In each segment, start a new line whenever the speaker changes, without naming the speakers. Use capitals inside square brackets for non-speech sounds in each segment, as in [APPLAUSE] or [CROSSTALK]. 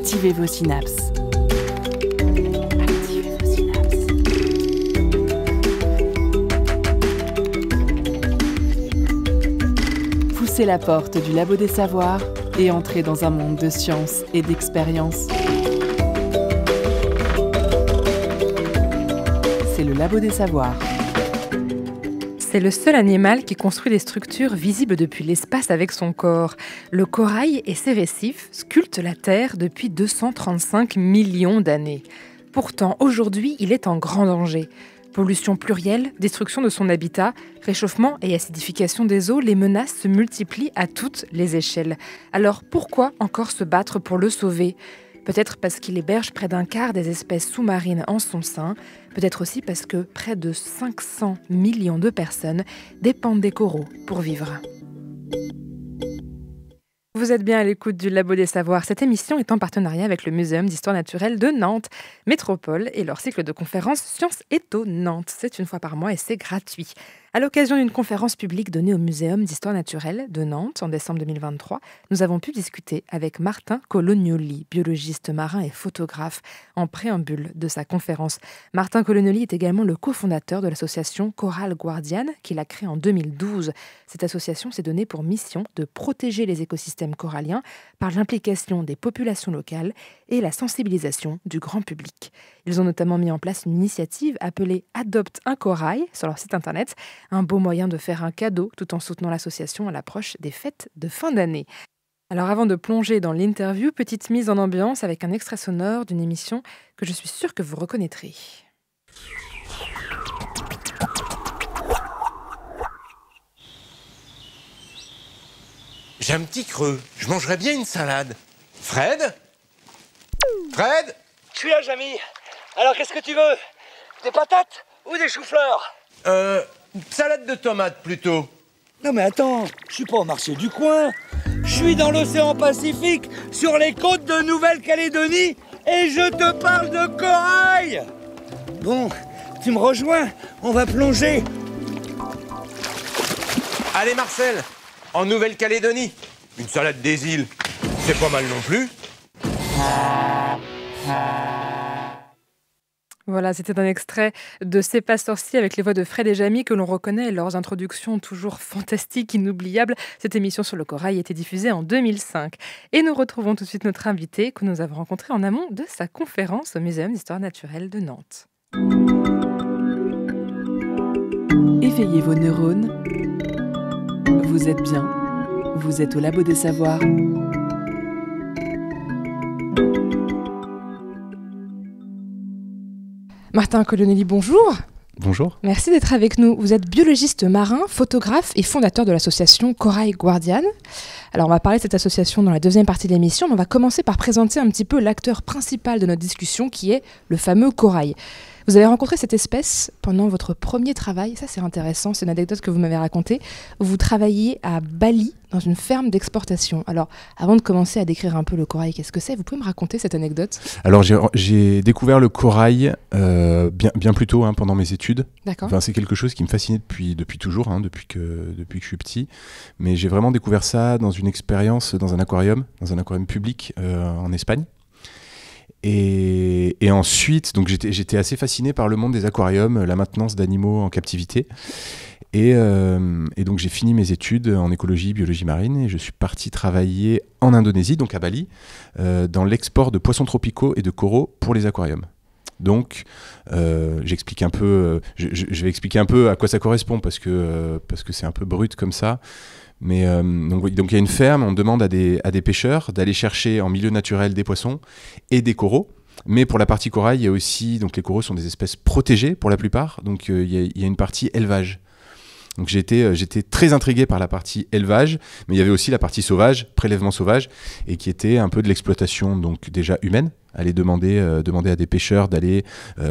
Activez vos synapses. Poussez la porte du labo des savoirs et entrez dans un monde de science et d'expérience. C'est le labo des savoirs. C'est le seul animal qui construit des structures visibles depuis l'espace avec son corps. Le corail et ses récifs sculptent la Terre depuis 235 millions d'années. Pourtant, aujourd'hui, il est en grand danger. Pollution plurielle, destruction de son habitat, réchauffement et acidification des eaux, les menaces se multiplient à toutes les échelles. Alors pourquoi encore se battre pour le sauver Peut-être parce qu'il héberge près d'un quart des espèces sous-marines en son sein, peut-être aussi parce que près de 500 millions de personnes dépendent des coraux pour vivre. Vous êtes bien à l'écoute du Labo des Savoirs. Cette émission est en partenariat avec le Muséum d'histoire naturelle de Nantes, Métropole et leur cycle de conférences Sciences étonnantes. C'est une fois par mois et c'est gratuit. À l'occasion d'une conférence publique donnée au Muséum d'histoire naturelle de Nantes en décembre 2023, nous avons pu discuter avec Martin Colonioli, biologiste marin et photographe, en préambule de sa conférence. Martin Colonioli est également le cofondateur de l'association Coral Guardian, qu'il a créée en 2012. Cette association s'est donnée pour mission de protéger les écosystèmes coralliens par l'implication des populations locales et la sensibilisation du grand public. Ils ont notamment mis en place une initiative appelée Adopte un corail sur leur site internet un beau moyen de faire un cadeau tout en soutenant l'association à l'approche des fêtes de fin d'année. Alors avant de plonger dans l'interview, petite mise en ambiance avec un extrait sonore d'une émission que je suis sûre que vous reconnaîtrez. J'ai un petit creux. Je mangerais bien une
salade. Fred Fred tu suis là, Jamy. Alors, qu'est-ce
que tu veux Des patates ou des choux-fleurs
Euh, salade de tomates
plutôt. Non mais attends, je suis pas au marché du coin. Je suis dans l'océan Pacifique, sur les côtes de Nouvelle-Calédonie, et je te parle de corail. Bon, tu me rejoins, on va plonger.
Allez Marcel, en Nouvelle-Calédonie, une salade des îles,
c'est pas mal non plus. Voilà, c'était un extrait de C'est pas sorcier avec les voix de Fred et Jamy que l'on reconnaît, leurs introductions toujours [LAUGHS] fantastiques, inoubliables. Cette émission sur le corail était diffusée en 2005. Et nous retrouvons tout de suite notre invité que nous avons rencontré en amont de sa conférence au Muséum d'histoire naturelle de Nantes. Éveillez vos neurones. Vous êtes bien. Vous êtes au Labo des Savoirs. Martin Colonelli, bonjour. Bonjour. Merci d'être avec nous. Vous êtes biologiste marin, photographe et fondateur de l'association Corail Guardian. Alors, on va parler de cette association dans la deuxième partie de l'émission, mais on va commencer par présenter un petit peu l'acteur principal de notre discussion qui est le fameux corail. Vous avez rencontré cette espèce pendant votre premier travail. Ça, c'est intéressant. C'est une anecdote que vous m'avez racontée. Vous travailliez à Bali dans une ferme d'exportation. Alors, avant de commencer à décrire un peu le corail, qu'est-ce que c'est Vous pouvez me raconter cette anecdote
Alors, j'ai découvert le corail euh, bien, bien plus tôt, hein, pendant mes études. D'accord. Enfin, c'est quelque chose qui me fascinait depuis, depuis toujours, hein, depuis, que, depuis que je suis petit. Mais j'ai vraiment découvert ça dans une expérience dans un aquarium, dans un aquarium public euh, en Espagne. Et, ensuite, donc j'étais assez fasciné par le monde des aquariums, la maintenance d'animaux en captivité. Euh, et, donc j'ai fini mes études en écologie, biologie marine, et je suis parti travailler en Indonésie, donc à Bali, euh, dans l'export de poissons tropicaux et de coraux pour les aquariums. Donc, euh, j'explique un peu, je, je, vais expliquer un peu à quoi ça correspond parce que parce que c'est un peu brut comme ça. Mais euh, donc, il y a une ferme, on demande à des, pêcheurs d'aller chercher en milieu naturel des poissons et des coraux. Mais pour la partie corail, il y a aussi, donc les coraux sont des espèces protégées pour la plupart, donc euh, il, y a, une partie élevage. Donc euh, j'étais, très intrigué par la partie élevage, mais il y avait aussi la partie sauvage, prélèvement sauvage, et qui était un peu de l'exploitation donc déjà humaine, aller demander, à des pêcheurs d'aller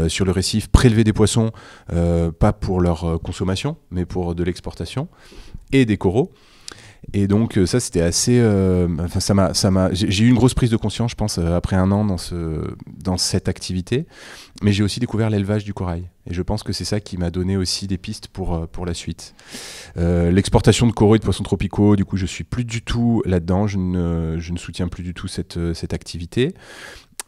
sur le récif prélever des poissons, pas pour leur consommation, mais pour de l'exportation, et des coraux. Et donc euh, ça c'était assez, euh, enfin ça m'a, ça m'a, j'ai eu une grosse prise de conscience je pense euh, après un an dans ce, dans cette activité, mais j'ai aussi découvert l'élevage du corail. Et je pense que c'est ça qui m'a donné aussi des pistes pour, pour la suite. Euh, L'exportation de coraux et de poissons tropicaux, du coup, je suis plus du tout là-dedans. Je ne, je ne soutiens plus du tout cette, cette activité.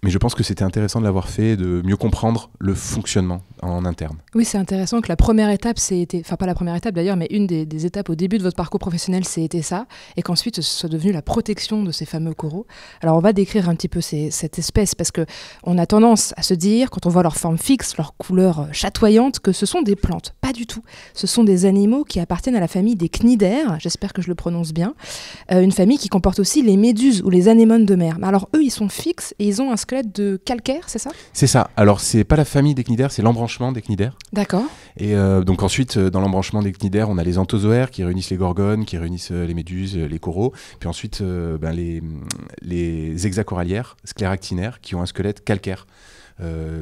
Mais je pense que c'était intéressant de l'avoir fait, de mieux comprendre le fonctionnement en interne.
Oui, c'est intéressant que la première étape, c'était, enfin pas la première étape d'ailleurs, mais une des, étapes au début de votre parcours professionnel, c'était ça, et qu'ensuite ce soit devenu la protection de ces fameux coraux. Alors on va décrire un petit peu cette espèce parce que on a tendance à se dire, quand on voit leur forme fixe, leur couleur chatoyante, que ce sont des plantes. Pas du tout. Ce sont des animaux qui appartiennent à la famille des cnidaires. J'espère que je le prononce bien. Euh, une famille qui comporte aussi les méduses ou les anémones de mer. Alors eux, ils sont fixes et ils ont un de calcaire, c'est ça
C'est ça. Alors, c'est pas la famille des cnidaires, c'est l'embranchement des cnidaires. D'accord. Et euh, donc, ensuite, euh, dans l'embranchement des cnidaires, on a les anthozoaires qui réunissent les gorgones, qui réunissent euh, les méduses, les coraux. Puis ensuite, ben les, les hexacorallières, scléractinaires, qui ont un squelette calcaire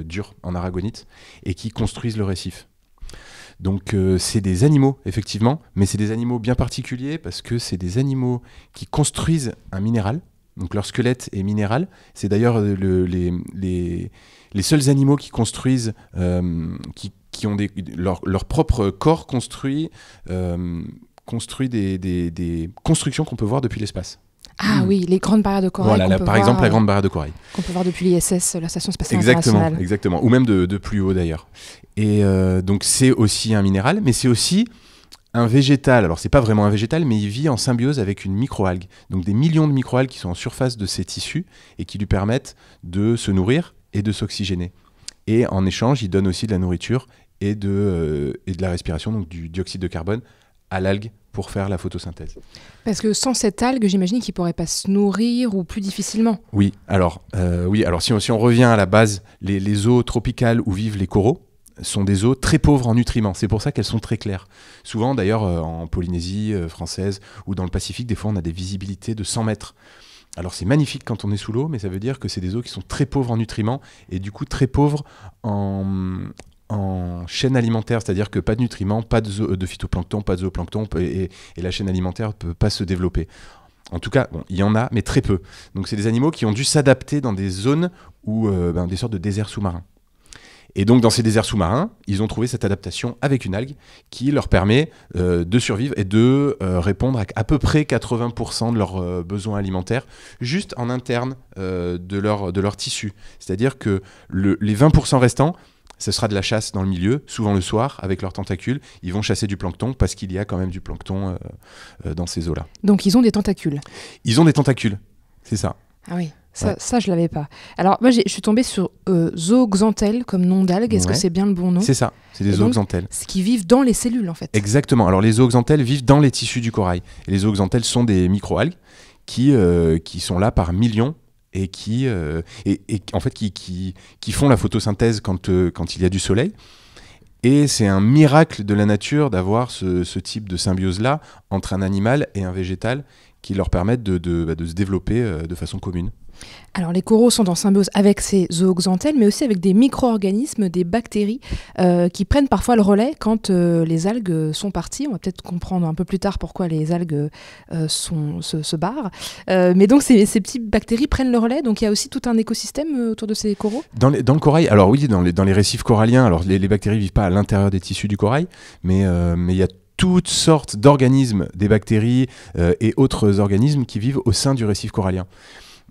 dur en aragonite et qui construisent le récif. Donc c'est des animaux, effectivement, mais c'est des animaux bien particuliers parce que c'est des animaux qui construisent un minéral donc leur squelette est minéral. C'est d'ailleurs euh, le, les, les, seuls animaux qui construisent, euh, qui, qui, ont leur, leur, propre corps construit, euh, construit des, des, des constructions qu'on peut voir depuis l'espace.
Ah oui, hmm. les grandes barrières de corail. Voilà, par exemple, la grande barrière de corail. Qu'on peut voir depuis l'ISS, la station spatiale exactement, internationale.
Exactement, ou même de, de plus haut d'ailleurs. Et donc c'est aussi un minéral, mais c'est aussi un végétal, alors c'est pas vraiment un végétal, mais il vit en symbiose avec une microalgue. Donc des millions de microalgues qui sont en surface de ses tissus et qui lui permettent de se nourrir et de s'oxygéner. Et en échange, il donne aussi de la nourriture et de, euh, de la respiration, donc du dioxyde de carbone, à l'algue pour faire la photosynthèse.
Parce que sans cette algue, j'imagine qu'il ne pourrait pas se nourrir ou plus difficilement.
Oui, alors, euh, oui, alors si, on, revient à la base, les eaux tropicales où vivent les coraux, sont des eaux très pauvres en nutriments. C'est pour ça qu'elles sont très claires. Souvent, d'ailleurs, euh, en Polynésie euh, française ou dans le Pacifique, des fois, on a des visibilités de 100 mètres. Alors c'est magnifique quand on est sous l'eau, mais ça veut dire que c'est des eaux qui sont très pauvres en nutriments et du coup très pauvres en, en chaîne alimentaire, c'est-à-dire que pas de nutriments, pas de, euh, de phytoplancton, pas de zooplancton, et, la chaîne alimentaire ne peut pas se développer. En tout cas, il y en a, mais très peu. Donc c'est des animaux qui ont dû s'adapter dans des zones ou ben, des sortes de déserts sous-marins. Et donc, dans ces déserts sous-marins, ils ont trouvé cette adaptation avec une algue qui leur permet euh, de survivre et de euh, répondre à à peu près 80% de leurs euh, besoins alimentaires juste en interne de, leur, de leur tissu. C'est-à-dire que les 20% restants, ce sera de la chasse dans le milieu, souvent le soir, avec leurs tentacules. Ils vont chasser du plancton parce qu'il y a quand même du plancton dans ces eaux-là.
Donc, ils ont des tentacules
Ils ont des tentacules, c'est ça.
Ah oui. Ça, je ça, je l'avais pas. Alors, moi, je suis tombée sur euh, zooxanthelles comme nom d'algue. Est-ce que c'est bien le bon nom C'est ça, c'est des zooxanthelles. Ce qui vivent dans les cellules, en fait.
Exactement. Alors, les zooxanthelles vivent dans les tissus du corail. Et les zooxanthelles sont des microalgues qui, euh, qui sont là par millions et qui, euh, et, en fait, qui, qui, qui, font la photosynthèse quand, euh, quand il y a du soleil. Et c'est un miracle de la nature d'avoir ce, ce type de symbiose-là entre un animal et un végétal qui leur permettent de, de, bah, de se développer de façon commune
alors les coraux sont en symbiose avec ces zooxanthelles, mais aussi avec des micro-organismes, des bactéries, euh, qui prennent parfois le relais quand euh, les algues euh, sont parties. On va peut-être comprendre un peu plus tard pourquoi les algues sont, se, barrent. mais donc ces, petites bactéries prennent le relais, donc il y a aussi tout un écosystème autour de ces coraux
dans, le corail, alors oui, dans les, récifs coralliens, alors les, bactéries ne vivent pas à l'intérieur des tissus du corail, mais il y a toutes sortes d'organismes, des bactéries et autres organismes qui vivent au sein du récif corallien.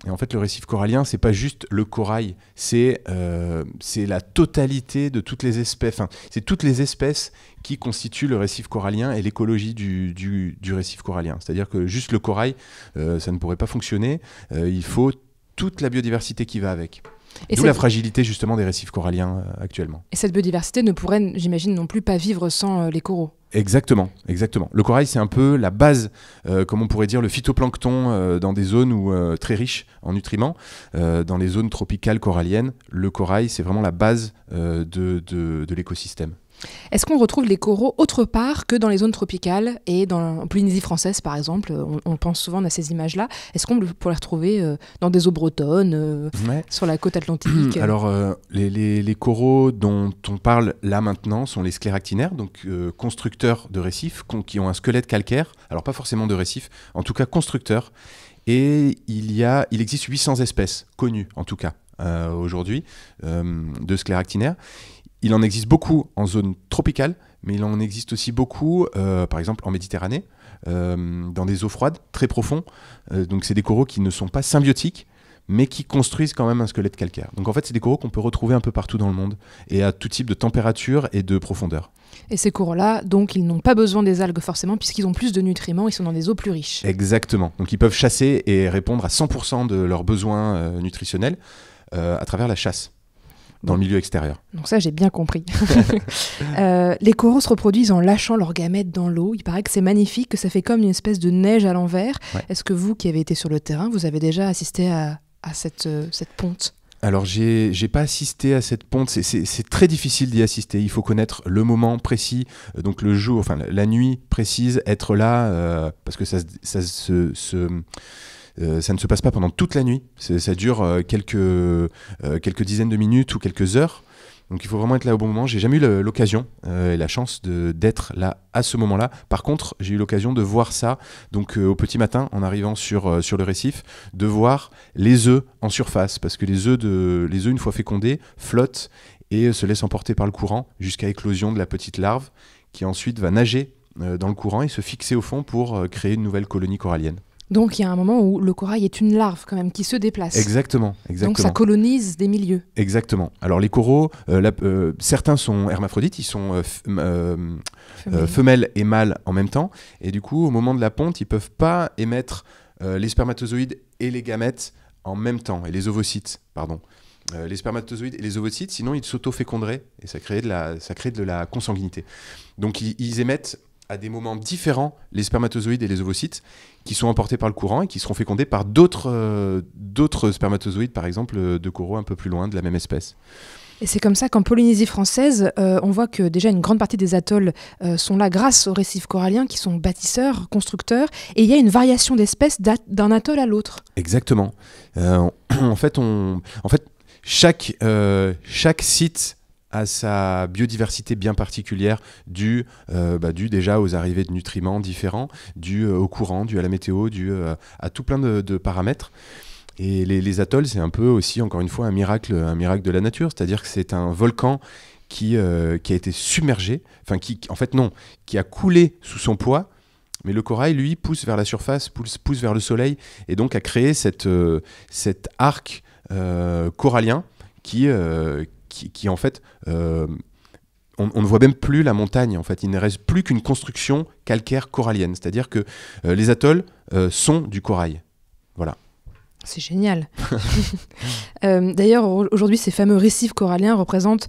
Et en fait, le récif corallien, c'est pas juste le corail, c'est euh, la totalité de toutes les espèces. c'est toutes les espèces qui constituent le récif corallien et l'écologie du, récif corallien. C'est-à-dire que juste le corail, euh, ça ne pourrait pas fonctionner. Euh, il faut toute la biodiversité qui va avec. Et D'où la fragilité justement des récifs coralliens euh, actuellement.
Et cette biodiversité ne pourrait, j'imagine, non plus pas vivre sans euh, les coraux.
Exactement, exactement. Le corail, c'est un peu la base, euh, comme on pourrait dire, le phytoplancton dans des zones où, très riches en nutriments, dans les zones tropicales coralliennes. Le corail, c'est vraiment la base de l'écosystème.
Est-ce qu'on retrouve les coraux autre part que dans les zones tropicales et dans, en Polynésie française, par exemple euh, on, pense souvent à ces images-là. Est-ce qu'on pourrait les retrouver euh, dans des eaux bretonnes, euh, sur la côte atlantique [CLEARS THROAT] Alors,
les, coraux dont on parle là maintenant sont les scléractinaires, donc constructeurs de récifs qui ont un squelette calcaire. Alors, pas forcément de récifs, en tout cas constructeurs. Et il, y a, il existe 800 espèces connues, en tout cas, aujourd'hui, de scléractinaires il en existe beaucoup en zone tropicale, mais il en existe aussi beaucoup, euh, par exemple, en Méditerranée, euh, dans des eaux froides, très profondes. Euh, donc, c'est des coraux qui ne sont pas symbiotiques, mais qui construisent quand même un squelette calcaire. Donc, en fait, c'est des coraux qu'on peut retrouver un peu partout dans le monde, et à tout type de température et de profondeur.
Et ces coraux-là, donc, ils n'ont pas besoin des algues forcément, puisqu'ils ont plus de nutriments, ils sont dans des eaux plus riches.
Exactement. Donc, ils peuvent chasser et répondre à 100% de leurs besoins nutritionnels à travers la chasse dans le milieu extérieur.
Donc ça, j'ai bien compris. [LAUGHS] Euh, les coraux se reproduisent en lâchant leurs gamètes dans l'eau. Il paraît que c'est magnifique, que ça fait comme une espèce de neige à l'envers. Est-ce que vous, qui avez été sur le terrain, vous avez déjà assisté à, cette, euh, cette ponte
alors, j'ai n'ai pas assisté à cette ponte. C'est très difficile d'y assister. Il faut connaître le moment précis, euh, donc le jour, enfin la nuit précise, être là, parce que ça, ça se, se euh, ça ne se passe pas pendant toute la nuit. Ça dure euh, quelques, euh, quelques dizaines de minutes ou quelques heures. Donc il faut vraiment être là au bon moment. J'ai jamais eu l'occasion et la chance d'être là à ce moment-là. Par contre, j'ai eu l'occasion de voir ça, donc au petit matin, en arrivant sur, sur le récif, de voir les œufs en surface, parce que les œufs, de, les œufs une fois fécondés, flottent et se laissent emporter par le courant jusqu'à éclosion de la petite larve, qui ensuite va nager dans le courant et se fixer au fond pour créer une nouvelle colonie corallienne.
Donc il y a un moment où le corail est une larve quand même qui se déplace.
Exactement, exactement. Donc ça
colonise des milieux.
Exactement. Alors les coraux, euh, euh, certains sont hermaphrodites, ils sont euh, femelles. et mâles en même temps, et du coup au moment de la ponte, ils peuvent pas émettre les spermatozoïdes et les gamètes en même temps, et les ovocytes, pardon. les spermatozoïdes et les ovocytes, sinon ils s'auto-féconderaient et ça crée de la, ça de la consanguinité. Donc ils émettent à des moments différents les spermatozoïdes et les ovocytes qui sont emportés par le courant et qui seront fécondés par d'autres euh, d'autres spermatozoïdes, par exemple euh, de coraux un peu plus loin de la même espèce.
Et c'est comme ça qu'en Polynésie française, euh, on voit que déjà une grande partie des atolls sont là grâce aux récifs coralliens qui sont bâtisseurs, constructeurs, et il y a une variation d'espèces d'un atoll à l'autre.
Exactement. [CLEARS THROAT] en fait, on, en fait chaque, chaque site à sa biodiversité bien particulière euh, bah, due, déjà aux arrivées de nutriments différents, due euh, au courant, dû à la météo, due euh, à tout plein de, paramètres. Et les, atolls, c'est un peu aussi, encore une fois, un miracle, un miracle de la nature, c'est-à-dire que c'est un volcan qui, qui a été submergé, enfin qui, en fait non, qui a coulé sous son poids, mais le corail, lui, pousse vers la surface, pousse, vers le soleil, et donc a créé cette, cet arc corallien qui qui, en fait, euh, on, ne voit même plus la montagne. En fait, il ne reste plus qu'une construction calcaire corallienne, c'est-à-dire que euh, les atolls euh, sont du corail. Voilà.
C'est génial. [LAUGHS] Euh, d'ailleurs, aujourd'hui, ces fameux récifs coralliens représentent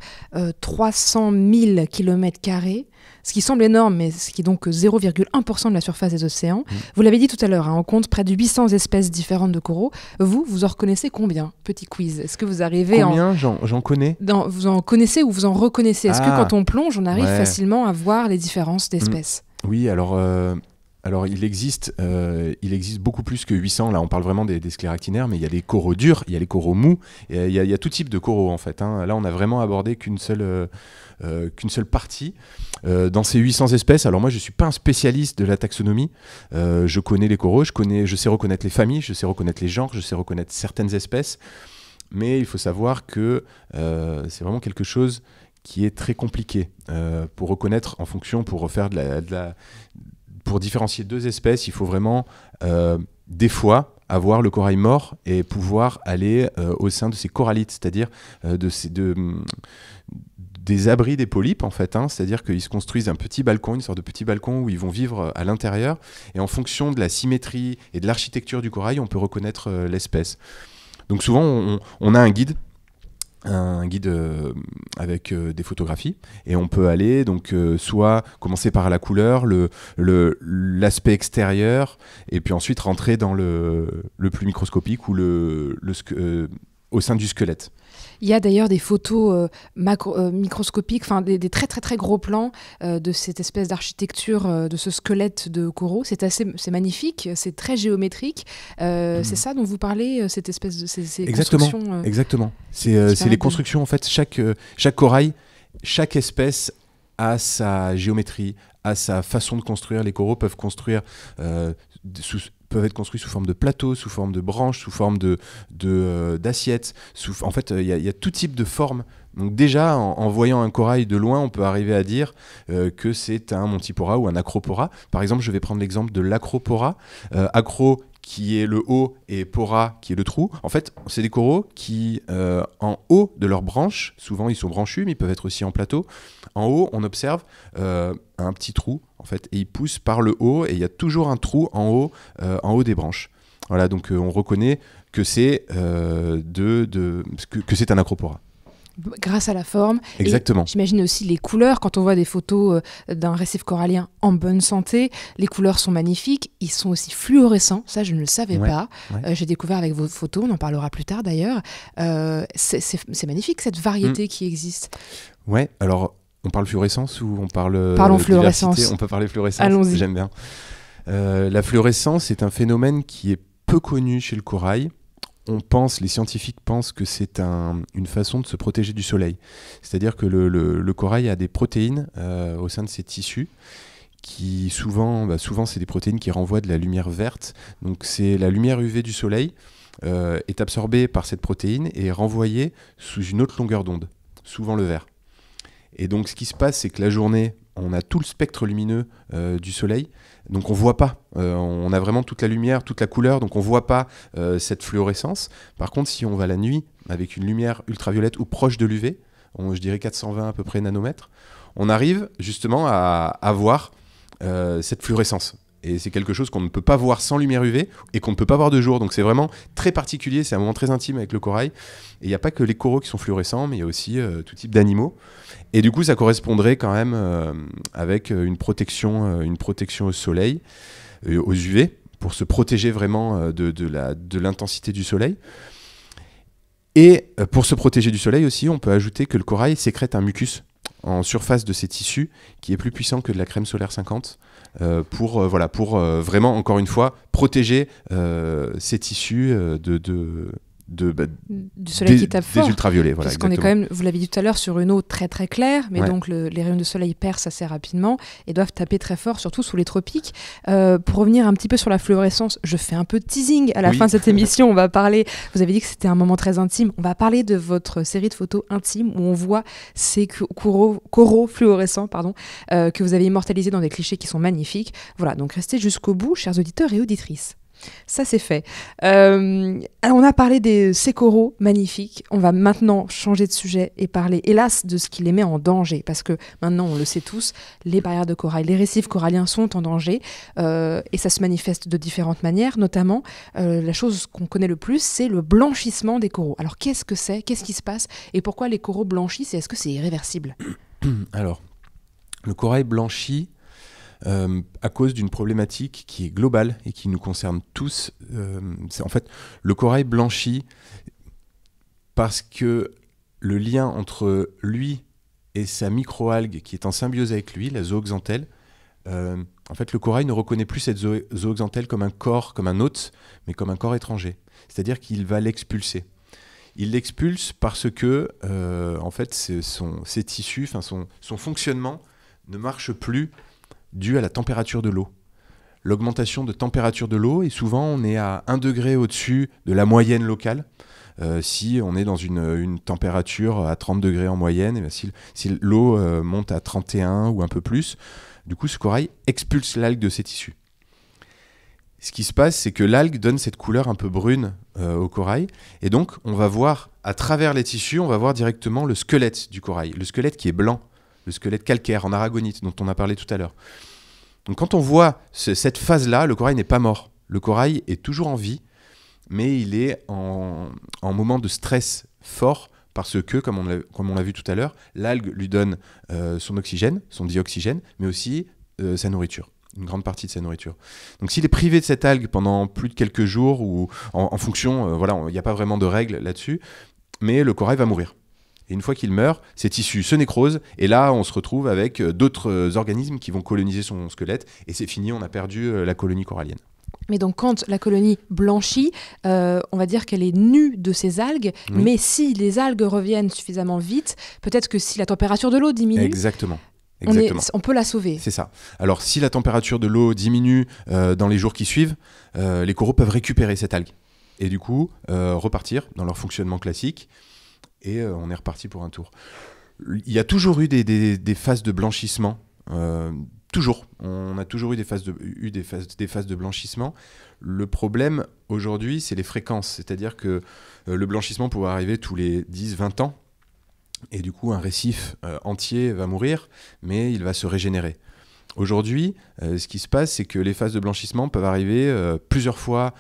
300 euh, 000 carrés, ce qui semble énorme, mais ce qui est donc 0,1% euh, de la surface des océans. Mm. Vous l'avez dit tout à l'heure, hein, on compte près de 800 espèces différentes de coraux. Vous, vous en reconnaissez combien Petit quiz. Est-ce que vous arrivez combien
en... J'en connais.
vous en connaissez ou vous en reconnaissez Est-ce que ah. quand on plonge, on arrive facilement à voir les différences mm. d'espèces
Oui, alors alors il existe, euh, il existe beaucoup plus que 800. Là, on parle vraiment des, scléractinaires, mais il y a les coraux durs, il y a les coraux mous, euh, il, y a, tout type de coraux en fait. Hein. Là, on a vraiment abordé qu'une seule, euh, qu'une seule partie dans ces 800 espèces. Alors moi, je ne suis pas un spécialiste de la taxonomie. je connais les coraux, je connais, je sais reconnaître les familles, je sais reconnaître les genres, je sais reconnaître certaines espèces, mais il faut savoir que c'est vraiment quelque chose qui est très compliqué pour reconnaître en fonction, pour refaire de la, pour différencier deux espèces, il faut vraiment, euh, des fois, avoir le corail mort et pouvoir aller euh, au sein de ces corallites, c'est-à-dire euh, de ces, mm, des abris des polypes, en fait. Hein. c'est-à-dire qu'ils se construisent un petit balcon, une sorte de petit balcon où ils vont vivre à l'intérieur. Et en fonction de la symétrie et de l'architecture du corail, on peut reconnaître l'espèce. Donc souvent, on, a un guide un guide euh, avec euh, des photographies et on peut aller donc euh, soit commencer par la couleur, le l'aspect extérieur et puis ensuite rentrer dans le, plus microscopique ou le, le au sein du squelette.
Il y a d'ailleurs des photos euh, macro, euh, microscopiques, enfin des, très très très gros plans euh, de cette espèce d'architecture, de ce squelette de coraux. C'est assez, c'est magnifique, c'est très géométrique. Mhm. C'est ça dont vous parlez, cette espèce de ces, exactement, constructions. exactement. C'est les constructions
en fait. Chaque chaque corail, chaque espèce a sa géométrie, a sa façon de construire. Les coraux peuvent construire sous, peuvent être construits sous forme de plateau, sous forme de branches, sous forme de, euh, d'assiettes. en fait, euh, il y, a tout type de formes. Donc déjà, en, voyant un corail de loin, on peut arriver à dire euh, que c'est un Montipora ou un Acropora. Par exemple, je vais prendre l'exemple de l'Acropora. acro qui est le haut et pora qui est le trou. En fait, c'est des coraux qui, en haut de leurs branches, souvent ils sont branchus, mais ils peuvent être aussi en plateau, en haut, on observe euh, un petit trou, en fait, et il pousse par le haut, et il y a toujours un trou en haut, euh, en haut des branches. Voilà, donc euh, on reconnaît que c'est de, que, c'est un acropora
grâce à la forme. Exactement. J'imagine aussi les couleurs. Quand on voit des photos d'un récif corallien en bonne santé, les couleurs sont magnifiques. Ils sont aussi fluorescents. Ça, je ne le savais pas. J'ai découvert avec vos photos. On en parlera plus tard d'ailleurs. c'est magnifique cette variété mm. qui existe.
Ouais. Alors on parle fluorescence ou on parle. Euh, Parlons fluorescence. on peut parler fluorescence. allons J'aime bien. Euh, la fluorescence est un phénomène qui est peu connu chez le corail. On pense, les scientifiques pensent que c'est une façon de se protéger du soleil. C'est-à-dire que le, corail a des protéines euh, au sein de ses tissus qui souvent, bah, souvent c'est des protéines qui renvoient de la lumière verte. Donc c'est la lumière UV du soleil est absorbée par cette protéine et renvoyée sous une autre longueur d'onde, souvent le vert. Et donc ce qui se passe, c'est que la journée, on a tout le spectre lumineux euh, du soleil, donc on voit pas. Euh, on a vraiment toute la lumière, toute la couleur, donc on voit pas euh, cette fluorescence. Par contre, si on va la nuit avec une lumière ultraviolette ou proche de l'UV, je dirais 420 à peu près nanomètres, on arrive justement à, avoir voir cette fluorescence et c'est quelque chose qu'on ne peut pas voir sans lumière UV et qu'on ne peut pas voir de jour. Donc c'est vraiment très particulier, c'est un moment très intime avec le corail. Et il n'y a pas que les coraux qui sont fluorescents, mais il y a aussi euh, tout type d'animaux. Et du coup, ça correspondrait quand même euh, avec euh, une protection, une protection au soleil, aux UV, pour se protéger vraiment de, de l'intensité du soleil. Et pour se protéger du soleil aussi, on peut ajouter que le corail sécrète un mucus en surface de ses tissus qui est plus puissant que de la crème solaire 50 euh, pour, euh, voilà, pour euh, vraiment, encore une fois, protéger ces tissus de, de de, bah, du soleil qui tape fort. Des ultraviolets, voilà. Parce qu'on est quand même,
vous l'avez dit tout à l'heure, sur une eau très très claire, mais donc les rayons de soleil percent assez rapidement et doivent taper très fort, surtout sous les tropiques. Euh, pour revenir un petit peu sur la fluorescence, je fais un peu de teasing à la fin de cette [LAUGHS] émission. on va parler, vous avez dit que c'était un moment très intime, on va parler de votre série de photos intimes où on voit ces coraux, coraux fluorescents pardon, euh, que vous avez immortalisés dans des clichés qui sont magnifiques. Voilà, donc restez jusqu'au bout, chers auditeurs et auditrices. Ça, c'est fait. Euh, on a parlé des coraux magnifiques. On va maintenant changer de sujet et parler, hélas, de ce qui les met en danger. Parce que maintenant, on le sait tous, les barrières de corail, les récifs coralliens sont en danger. Euh, et ça se manifeste de différentes manières. Notamment, euh, la chose qu'on connaît le plus, c'est le blanchissement des coraux. Alors, qu'est-ce que c'est Qu'est-ce qui se passe Et pourquoi les coraux blanchissent Et est-ce que c'est irréversible
Alors, le corail blanchit euh, à cause d'une problématique qui est globale et qui nous concerne tous. Euh, c'est en fait le corail blanchit parce que le lien entre lui et sa microalgue qui est en symbiose avec lui, la zooxanthelle, euh, en fait, le corail ne reconnaît plus cette zooxanthelle comme un corps, comme un hôte, mais comme un corps étranger. C'est-à-dire qu'il va l'expulser. Il l'expulse parce que, en fait, ses tissus, son, son, fonctionnement ne marche plus dû à la température de l'eau. L'augmentation de température de l'eau, et souvent on est à 1 degré au-dessus de la moyenne locale. Euh, si on est dans une, température à 30 degrés en moyenne, et eh si, l'eau euh, monte à 31 ou un peu plus, du coup ce corail expulse l'algue de ses tissus. Ce qui se passe, c'est que l'algue donne cette couleur un peu brune euh, au corail, et donc on va voir à travers les tissus, on va voir directement le squelette du corail, le squelette qui est blanc le squelette calcaire en aragonite dont on a parlé tout à l'heure. Donc quand on voit cette phase-là, le corail n'est pas mort. Le corail est toujours en vie, mais il est en, moment de stress fort parce que, comme on l'a vu tout à l'heure, l'algue lui donne euh, son oxygène, son dioxygène, mais aussi euh, sa nourriture une grande partie de sa nourriture. Donc s'il est privé de cette algue pendant plus de quelques jours ou en, fonction, euh, voilà, il n'y a pas vraiment de règles là-dessus, mais le corail va mourir une fois qu'il meurt, ses tissus se nécrose. Et là, on se retrouve avec euh, d'autres euh, organismes qui vont coloniser son squelette. Et c'est fini, on a perdu euh, la colonie corallienne.
Mais donc quand la colonie blanchit, on va dire qu'elle est nue de ses algues, mais si les algues reviennent suffisamment vite, peut-être que si la température de l'eau diminue...
Exactement. On,
peut la sauver. C'est
ça. Alors si la température de l'eau diminue dans les jours qui suivent, les coraux peuvent récupérer cette algue et du coup repartir dans leur fonctionnement classique et euh, on est reparti pour un tour. Il y a toujours eu des, phases de blanchissement. Euh, toujours. On a toujours eu des phases de, eu des phases, des phases de blanchissement. Le problème aujourd'hui, c'est les fréquences. C'est-à-dire que euh, le blanchissement pourrait arriver tous les 10-20 ans. Et du coup, un récif entier va mourir, mais il va se régénérer. Aujourd'hui, ce qui se passe, c'est que les phases de blanchissement peuvent arriver plusieurs fois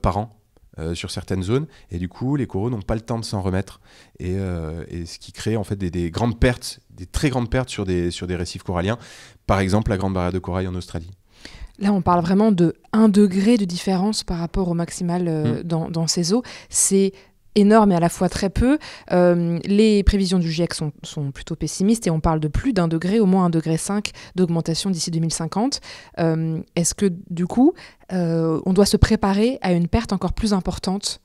par an euh, sur certaines zones. Et du coup, les coraux n'ont pas le temps de s'en remettre. Et, euh, ce qui crée en fait des, grandes pertes, des très grandes pertes sur des, sur des récifs coralliens. Par exemple, la Grande Barrière de Corail en Australie.
Là, on parle vraiment de 1 degré de différence par rapport au maximal euh, mm. dans, ces eaux. C'est énorme et à la fois très peu. Euh, les prévisions du GIEC sont, plutôt pessimistes et on parle de plus d'un degré, au moins un degré 5 d'augmentation d'ici 2050. Euh, est-ce que du coup, euh, on doit se préparer à une perte encore plus importante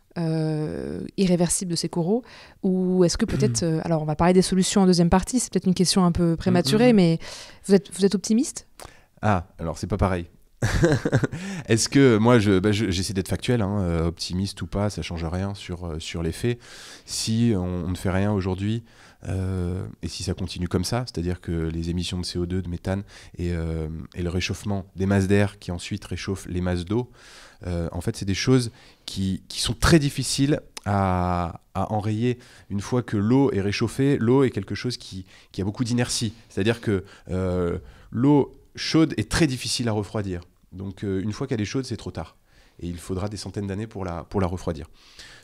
irréversible de ces coraux Ou est-ce que peut-être. Hmm. alors, on va parler des solutions en deuxième partie, c'est peut-être une question un peu prématurée, hmm. mais vous êtes, vous êtes optimiste
Ah, alors c'est pas pareil. [LAUGHS] Est-ce que moi, bah, j'essaie je, d'être factuel, hein, euh, optimiste ou pas, ça change rien sur, euh, sur les faits. Si on, ne fait rien aujourd'hui euh, et si ça continue comme ça, c'est-à-dire que les émissions de CO2, de méthane et, le réchauffement des masses d'air qui ensuite réchauffent les masses d'eau, en fait, c'est des choses qui, sont très difficiles à, enrayer. Une fois que l'eau est réchauffée, l'eau est quelque chose qui a beaucoup d'inertie. C'est-à-dire que l'eau chaude est très difficile à refroidir. Donc euh, une fois qu'elle est chaude, c'est trop tard. Et il faudra des centaines d'années pour la, pour la refroidir.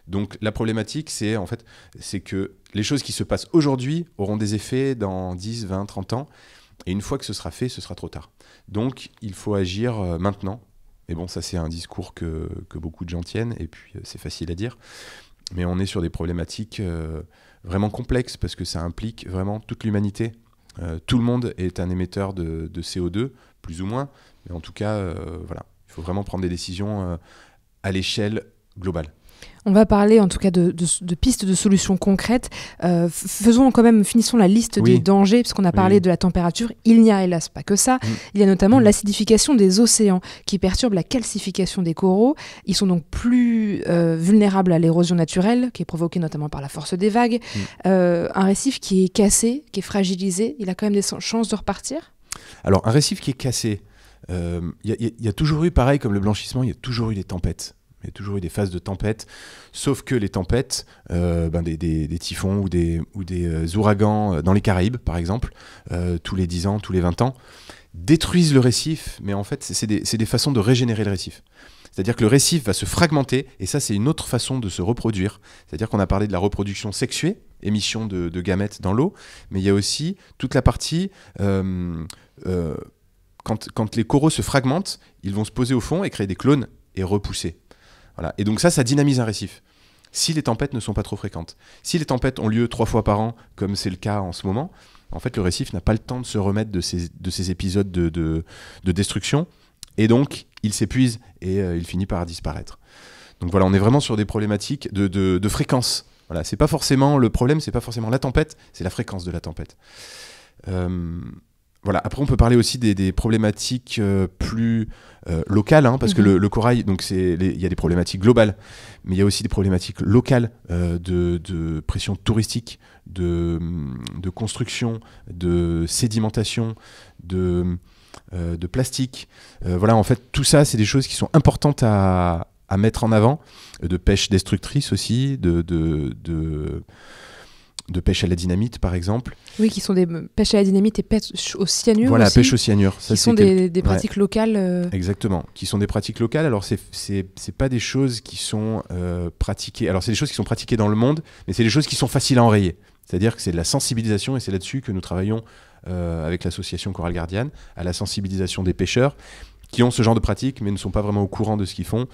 Donc la problématique, c'est en fait, c'est que les choses qui se passent aujourd'hui auront des effets dans 10, 20, 30 ans. Et une fois que ce sera fait, ce sera trop tard. Donc il faut agir euh, maintenant. Et bon, ça c'est un discours que, beaucoup de gens tiennent, et puis euh, c'est facile à dire. Mais on est sur des problématiques vraiment complexes, parce que ça implique vraiment toute l'humanité. tout le monde est un émetteur de, de CO2, plus ou moins, en tout cas, euh, voilà, il faut vraiment prendre des décisions euh, à l'échelle globale.
On va parler en tout cas de, pistes de solutions concrètes. Euh, faisons quand même, finissons la liste des dangers, puisqu'on a parlé de la température. Il n'y a hélas pas que ça. Mm. Il y a notamment mm. l'acidification des océans qui perturbe la calcification des coraux. Ils sont donc plus vulnérables à l'érosion naturelle, qui est provoquée notamment par la force des vagues. Mm. un récif qui est cassé, qui est fragilisé, il a quand même des chances de repartir
alors, un récif qui est cassé, il euh, y, a toujours eu, pareil comme le blanchissement, il y a toujours eu des tempêtes. Il y a toujours eu des phases de tempêtes, sauf que les tempêtes, euh, ben, des, typhons ou des, ou des euh, ouragans dans les Caraïbes, par exemple, tous les 10 ans, tous les 20 ans, détruisent le récif, mais en fait, c'est des façons de régénérer le récif. C'est-à-dire que le récif va se fragmenter, et ça, c'est une autre façon de se reproduire. C'est-à-dire qu'on a parlé de la reproduction sexuée, émission de, gamètes dans l'eau, mais il y a aussi toute la partie quand, les coraux se fragmentent, ils vont se poser au fond et créer des clones et repousser. Voilà. Et donc ça, ça dynamise un récif. Si les tempêtes ne sont pas trop fréquentes, si les tempêtes ont lieu trois fois par an, comme c'est le cas en ce moment, en fait, le récif n'a pas le temps de se remettre de ces, de ces épisodes de, destruction, et donc il s'épuise et euh, il finit par disparaître. Donc voilà, on est vraiment sur des problématiques de, fréquence. Voilà, c'est pas forcément le problème, c'est pas forcément la tempête, c'est la fréquence de la tempête. Euh, après, on peut parler aussi des, problématiques euh, plus euh, locales, hein, parce que mhm. le, corail, donc c'est, il y a des problématiques globales, mais il y a aussi des problématiques locales euh, de, pression touristique, de, construction, de sédimentation, de, plastique. voilà, en fait, tout ça, c'est des choses qui sont importantes à, mettre en avant, de pêche destructrice aussi, de de pêche à la dynamite, par exemple.
Oui, qui sont des pêches à la dynamite et pêche au cyanure. Voilà, pêche au cyanure. qui sont des, pratiques locales. Euh.
Exactement, qui sont des pratiques locales. Alors, c'est c'est pas des choses qui sont euh, pratiquées. Alors, c'est des choses qui sont pratiquées dans le monde, mais c'est des choses qui sont faciles à enrayer. C'est-à-dire que c'est de la sensibilisation et c'est là-dessus que nous travaillons euh, avec l'association Coral Guardian, à la sensibilisation des pêcheurs qui ont ce genre de pratiques mais ne sont pas vraiment au courant de ce qu'ils font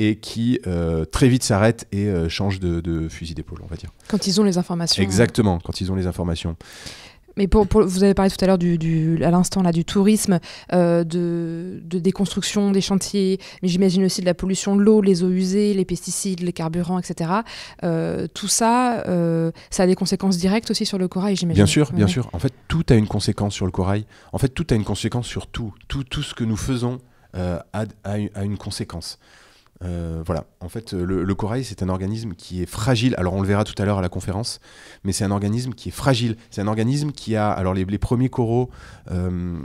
et qui euh, très vite s'arrête et changent euh, change de, fusil d'épaule, on va dire. Quand ils ont
les informations. Exactement,
quand ils ont les informations.
Mais pour, vous avez parlé tout à l'heure du, à l'instant là du tourisme, euh, de, déconstruction des chantiers, mais j'imagine aussi de la pollution de l'eau, les eaux usées, les pesticides, les carburants, etc. Euh, tout ça, ça a des conséquences directes aussi sur le corail, j'imagine. Bien sûr, bien sûr.
En fait, tout a une conséquence sur le corail. En fait, tout a une conséquence sur tout. Tout, tout ce que nous faisons a, a, une conséquence. Euh, voilà, en fait, euh, le, corail, c'est un organisme qui est fragile. Alors, on le verra tout à l'heure à la conférence, mais c'est un organisme qui est fragile. C'est un organisme qui a. Alors, les, premiers coraux. Euh,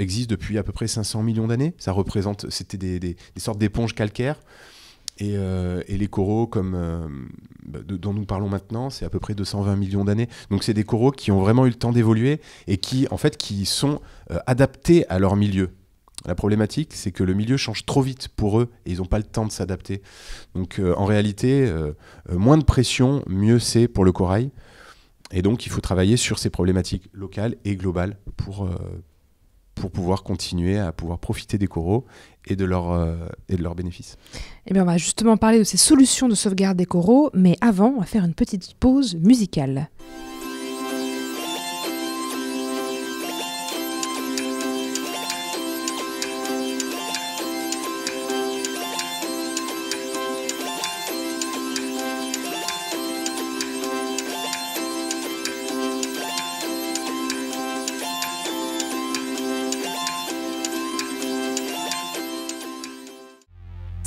existent depuis à peu près 500 millions d'années. Ça représente, c'était des, sortes d'éponges calcaires. Et, les coraux comme, bah, dont nous parlons maintenant, c'est à peu près 220 millions d'années. Donc c'est des coraux qui ont vraiment eu le temps d'évoluer et qui, en fait, qui sont adaptés à leur milieu. La problématique, c'est que le milieu change trop vite pour eux et ils n'ont pas le temps de s'adapter. Donc euh, en réalité, euh, euh, moins de pression, mieux c'est pour le corail. Et donc il faut travailler sur ces problématiques locales et globales pour, pour pouvoir continuer à pouvoir profiter des coraux et de, leur, et leurs bénéfices.
Eh bien, on va justement parler de ces solutions de sauvegarde des coraux, mais avant, on va faire une petite pause musicale.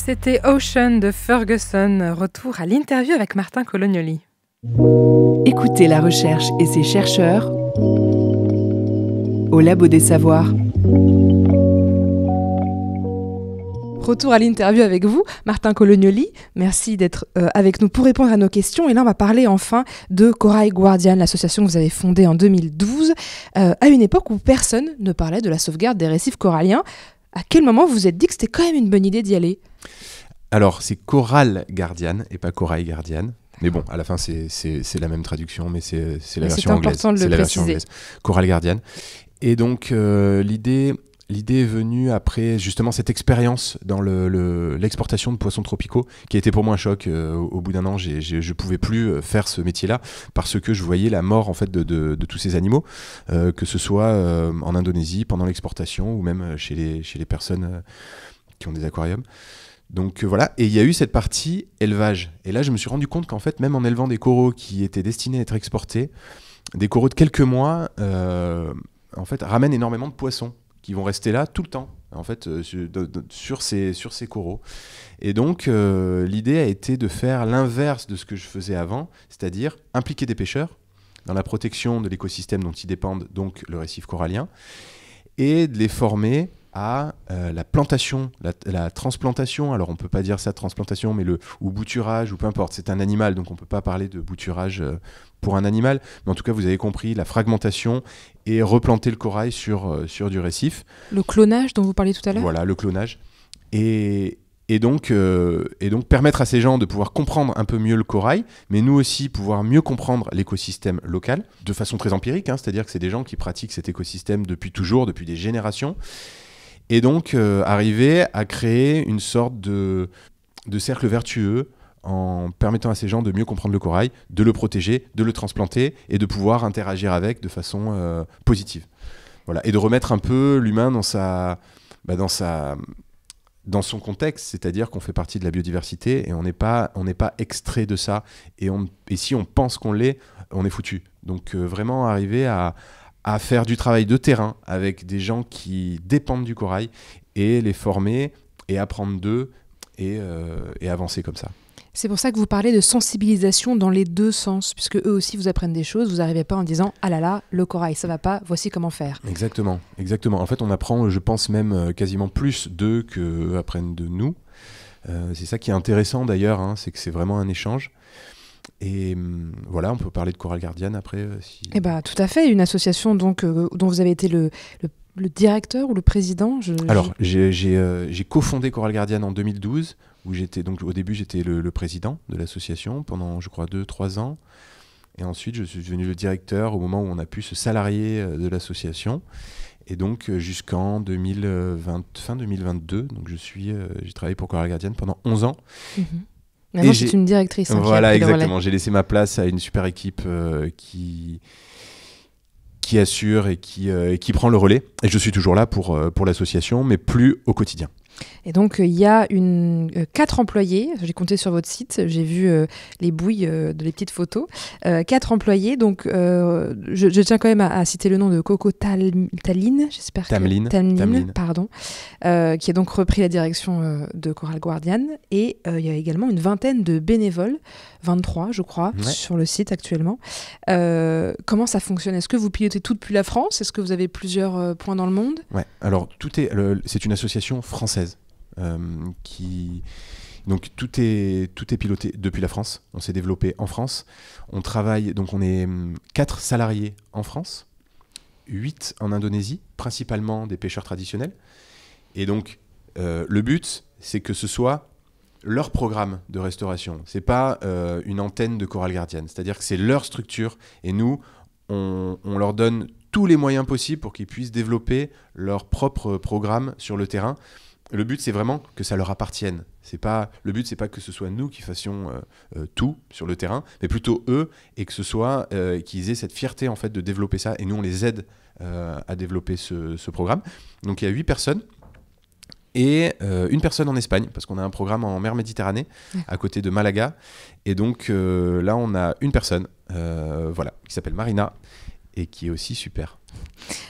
C'était Ocean de Ferguson. Retour à l'interview avec Martin Colognoli. Écoutez la recherche et ses chercheurs au Labo des Savoirs. Retour à l'interview avec vous, Martin Colognoli. Merci d'être euh, avec nous pour répondre à nos questions. Et là, on va parler enfin de Corail Guardian, l'association que vous avez fondée en 2012, euh, à une époque où personne ne parlait de la sauvegarde des récifs coralliens à quel moment vous vous êtes dit que c'était quand même une bonne idée d'y aller
Alors, c'est chorale Guardian et pas Corail Guardian. Mais bon, à la fin, c'est la même traduction, mais c'est la, version anglaise. C'est la version anglaise. Coral Guardian. Et donc, euh, l'idée, l'idée est venue après justement cette expérience dans l'exportation de poissons tropicaux, qui a été pour moi un choc. Euh, au bout d'un an, je ne pouvais plus euh, faire ce métier-là parce que je voyais la mort en fait de, tous ces animaux, euh, que ce soit en Indonésie pendant l'exportation ou même chez les, personnes qui ont des aquariums. Donc voilà, et il y a eu cette partie élevage. Et là, je me suis rendu compte qu'en fait, même en élevant des coraux qui étaient destinés à être exportés, des coraux de quelques mois, en fait, ramènent énormément de poissons qui vont rester là tout le temps, en fait, euh, sur ces, sur ces coraux. Et donc, euh, l'idée a été de faire l'inverse de ce que je faisais avant, c'est-à-dire impliquer des pêcheurs dans la protection de l'écosystème dont ils dépendent, donc le récif corallien, et de les former à euh, la plantation, la, transplantation. Alors on peut pas dire ça transplantation, mais le ou bouturage ou peu importe. C'est un animal, donc on ne peut pas parler de bouturage euh, pour un animal. Mais en tout cas, vous avez compris la fragmentation et replanter le corail sur euh, sur du récif.
Le clonage dont vous parliez tout à l'heure.
Voilà, le clonage. Et, et donc, et donc permettre à ces gens de pouvoir comprendre un peu mieux le corail, mais nous aussi pouvoir mieux comprendre l'écosystème local, de façon très empirique, hein. c'est-à-dire que c'est des gens qui pratiquent cet écosystème depuis toujours, depuis des générations, et donc, euh, arriver à créer une sorte de, de cercle vertueux en permettant à ces gens de mieux comprendre le corail, de le protéger, de le transplanter et de pouvoir interagir avec de façon euh, positive. Voilà. Et de remettre un peu l'humain dans sa, bah, dans sa, dans son contexte, c'est-à-dire qu'on fait partie de la biodiversité et on n'est pas, on n'est pas extrait de ça. Et, on, et si on pense qu'on l'est, on est foutu. Donc euh, vraiment arriver à, à faire du travail de terrain avec des gens qui dépendent du corail et les former et apprendre d'eux euh, et, avancer comme ça.
C'est pour ça que vous parlez de sensibilisation dans les deux sens, puisque eux aussi vous apprennent des choses, vous n'arrivez pas en disant ah là là, le corail ça va pas, voici comment faire.
Exactement, exactement. En fait, on apprend, je pense même euh, quasiment plus d'eux que apprennent de nous. Euh, c'est ça qui est intéressant d'ailleurs, hein, c'est que c'est vraiment un échange. Et hum, voilà, on peut parler de Chorale Gardienne après. Euh,
eh bah, tout à fait, une association donc, euh, dont vous avez été le, directeur ou le président Alors,
j'ai euh, cofondé Chorale Gardienne en 2012, où j'étais donc au début j'étais le, président de l'association pendant je crois 2-3 ans. Et ensuite, je suis devenu le directeur au moment où on a pu se salarier de l'association. Et donc, jusqu'en 2020, fin 2022, donc je suis, j'ai travaillé pour Chorale Gardienne pendant 11 ans. Mhm. Maintenant, une directrice. Hein, voilà, exactement. J'ai laissé ma place à une super équipe euh, qui qui assure et qui, euh, qui prend le relais. Et je suis toujours là pour, euh, pour l'association, mais plus au quotidien.
Et donc, euh, il y a une, euh, quatre employés, j'ai compté sur votre site, j'ai vu euh, les bouilles de les petites photos, quatre employés, donc je, tiens quand même à, citer le nom de Coco Taline, j'espère. pardon, qui a donc repris la direction de Coral Guardian. Et il y a également une vingtaine de bénévoles 23, je crois, sur le site actuellement. Euh, comment ça fonctionne Est-ce que vous pilotez tout depuis la France Est-ce que vous avez plusieurs euh, points dans le monde
Ouais. Alors tout est, c'est une association française euh, qui donc tout est, tout est piloté depuis la France. On s'est développé en France. On travaille, donc on est 4 hmm, salariés en France, 8 en Indonésie, principalement des pêcheurs traditionnels. Et donc le but, c'est que ce soit leur programme de restauration. C'est pas euh, une antenne de chorale gardienne. C'est-à-dire que c'est leur structure et nous, on, leur donne tous les moyens possibles pour qu'ils puissent développer leur propre programme sur le terrain. Le but, c'est vraiment que ça leur appartienne. C'est pas le but, c'est pas que ce soit nous qui fassions euh, euh, tout sur le terrain, mais plutôt eux et que ce soit qu'ils aient cette fierté en fait de développer ça. Et nous, on les aide à développer ce, ce programme. Donc, il y a huit personnes et euh, une personne en Espagne, parce qu'on a un programme en mer Méditerranée, à côté de Malaga. Et donc euh, là, on a une personne, euh, voilà, qui s'appelle Marina, et qui est aussi super.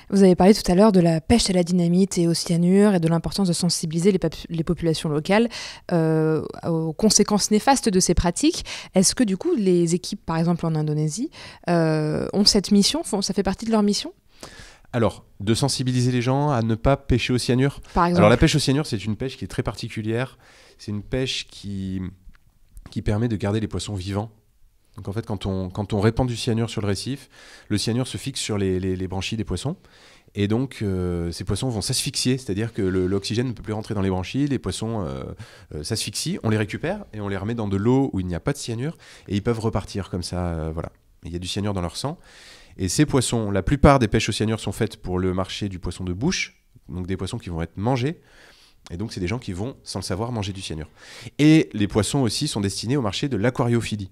Vous avez parlé tout à l'heure de la pêche à la dynamite et au cyanure et de l'importance de sensibiliser les, populations locales aux conséquences néfastes de ces pratiques. Est-ce que du coup les équipes, par exemple en Indonésie, ont cette mission Ça fait partie de leur mission
alors, de sensibiliser les gens à ne pas pêcher au cyanure. Alors, la pêche au cyanure, c'est une pêche qui est très particulière. C'est une pêche qui, permet de garder les poissons vivants. Donc, en fait, quand on, répand du cyanure sur le récif, le cyanure se fixe sur les, les, branchies des poissons. Et donc, euh, ces poissons vont s'asphyxier, c'est-à-dire que l'oxygène ne peut plus rentrer dans les branchies, les poissons euh, euh, s'asphyxient, on les récupère et on les remet dans de l'eau où il n'y a pas de cyanure, et ils peuvent repartir comme ça, voilà. Il y a du cyanure dans leur sang. Et ces poissons, la plupart des pêches au cyanure sont faites pour le marché du poisson de bouche, donc des poissons qui vont être mangés. Et donc, c'est des gens qui vont, sans le savoir, manger du cyanure. Et les poissons aussi sont destinés au marché de l'aquariophilie.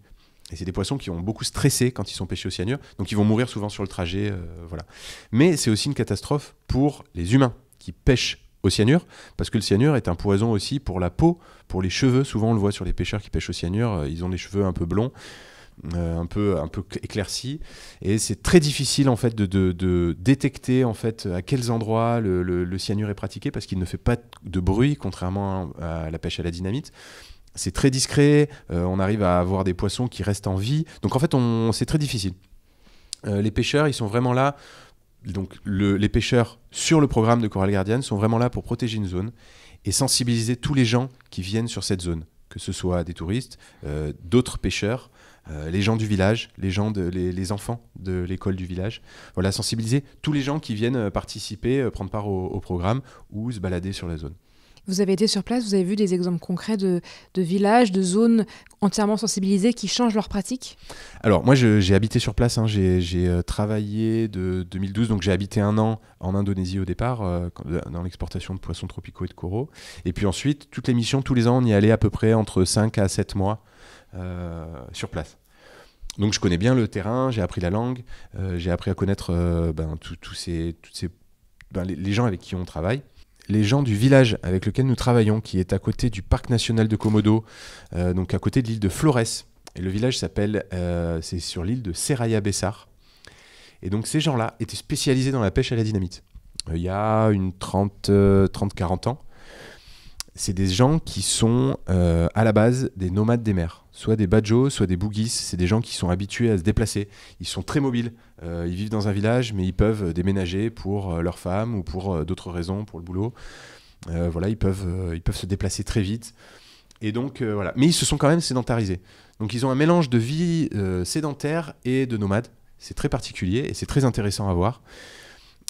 Et c'est des poissons qui ont beaucoup stressé quand ils sont pêchés au cyanure, donc ils vont mourir souvent sur le trajet. Euh, voilà. Mais c'est aussi une catastrophe pour les humains qui pêchent au cyanure, parce que le cyanure est un poison aussi pour la peau, pour les cheveux. Souvent, on le voit sur les pêcheurs qui pêchent au cyanure, euh, ils ont des cheveux un peu blonds. Euh, un peu un peu éclairci et c'est très difficile en fait de, détecter en fait à quels endroits le, cyanure est pratiqué parce qu'il ne fait pas de bruit contrairement à la pêche à la dynamite c'est très discret euh, on arrive à avoir des poissons qui restent en vie donc en fait c'est très difficile euh, les pêcheurs ils sont vraiment là donc les pêcheurs sur le programme de Coral Guardian sont vraiment là pour protéger une zone et sensibiliser tous les gens qui viennent sur cette zone que ce soit des touristes, d'autres pêcheurs, euh, les gens du village, les, gens les, enfants de l'école du village. Voilà, sensibiliser tous les gens qui viennent euh, participer, euh, prendre part au, programme ou se balader sur la zone.
Vous avez été sur place, vous avez vu des exemples concrets de, villages, de zones entièrement sensibilisées qui changent leurs pratiques
Alors moi j'ai habité sur place, hein. j'ai travaillé de 2012, donc j'ai habité un an en Indonésie au départ, dans l'exportation de poissons tropicaux et de coraux. Et puis ensuite, toutes les missions, tous les ans, on y allait à peu près entre 5 à 7 mois euh, sur place. Donc je connais bien le terrain, j'ai appris la langue, euh, j'ai appris à connaître euh, ben, tous ces, toutes ces, ben, les, gens avec qui on travaille les gens du village avec lequel nous travaillons, qui est à côté du parc national de Komodo, donc à côté de l'île de Flores. Et le village s'appelle, c'est sur l'île de Seraya Bessar. Et donc ces gens-là étaient spécialisés dans la pêche à la dynamite. il y a une 30-40 ans c'est des gens qui sont euh, à la base des nomades des mers, soit des badjos, soit des bougies. C'est des gens qui sont habitués à se déplacer. Ils sont très mobiles. Euh, ils vivent dans un village, mais ils peuvent euh, déménager pour leur femme ou pour d'autres raisons, pour le boulot. voilà, ils peuvent, ils peuvent se déplacer très vite. Et donc voilà. Mais ils se sont quand même sédentarisés. Donc ils ont un mélange de vie sédentaire et de nomade. C'est très particulier et c'est très intéressant à voir.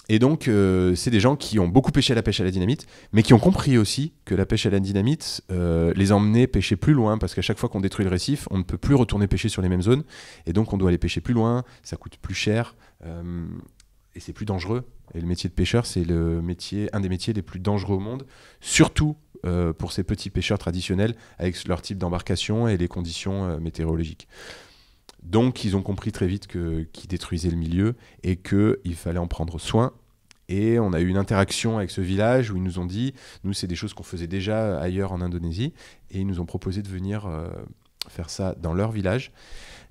Et donc, euh, c'est des gens qui ont beaucoup pêché à la pêche à la dynamite, mais qui ont compris aussi que la pêche à la dynamite euh, les emmenait pêcher plus loin, parce qu'à chaque fois qu'on détruit le récif, on ne peut plus retourner pêcher sur les mêmes zones, et donc on doit aller pêcher plus loin, ça coûte plus cher, euh, et c'est plus dangereux. Et le métier de pêcheur, c'est le métier, un des métiers les plus dangereux au monde, surtout pour ces petits pêcheurs traditionnels, avec leur type d'embarcation et les conditions météorologiques. Donc ils ont compris très vite qu'ils détruisaient le milieu et que il fallait en prendre soin. Et on a eu une interaction avec ce village où ils nous ont dit, nous c'est des choses qu'on faisait déjà ailleurs en Indonésie, et ils nous ont proposé de venir euh, faire ça dans leur village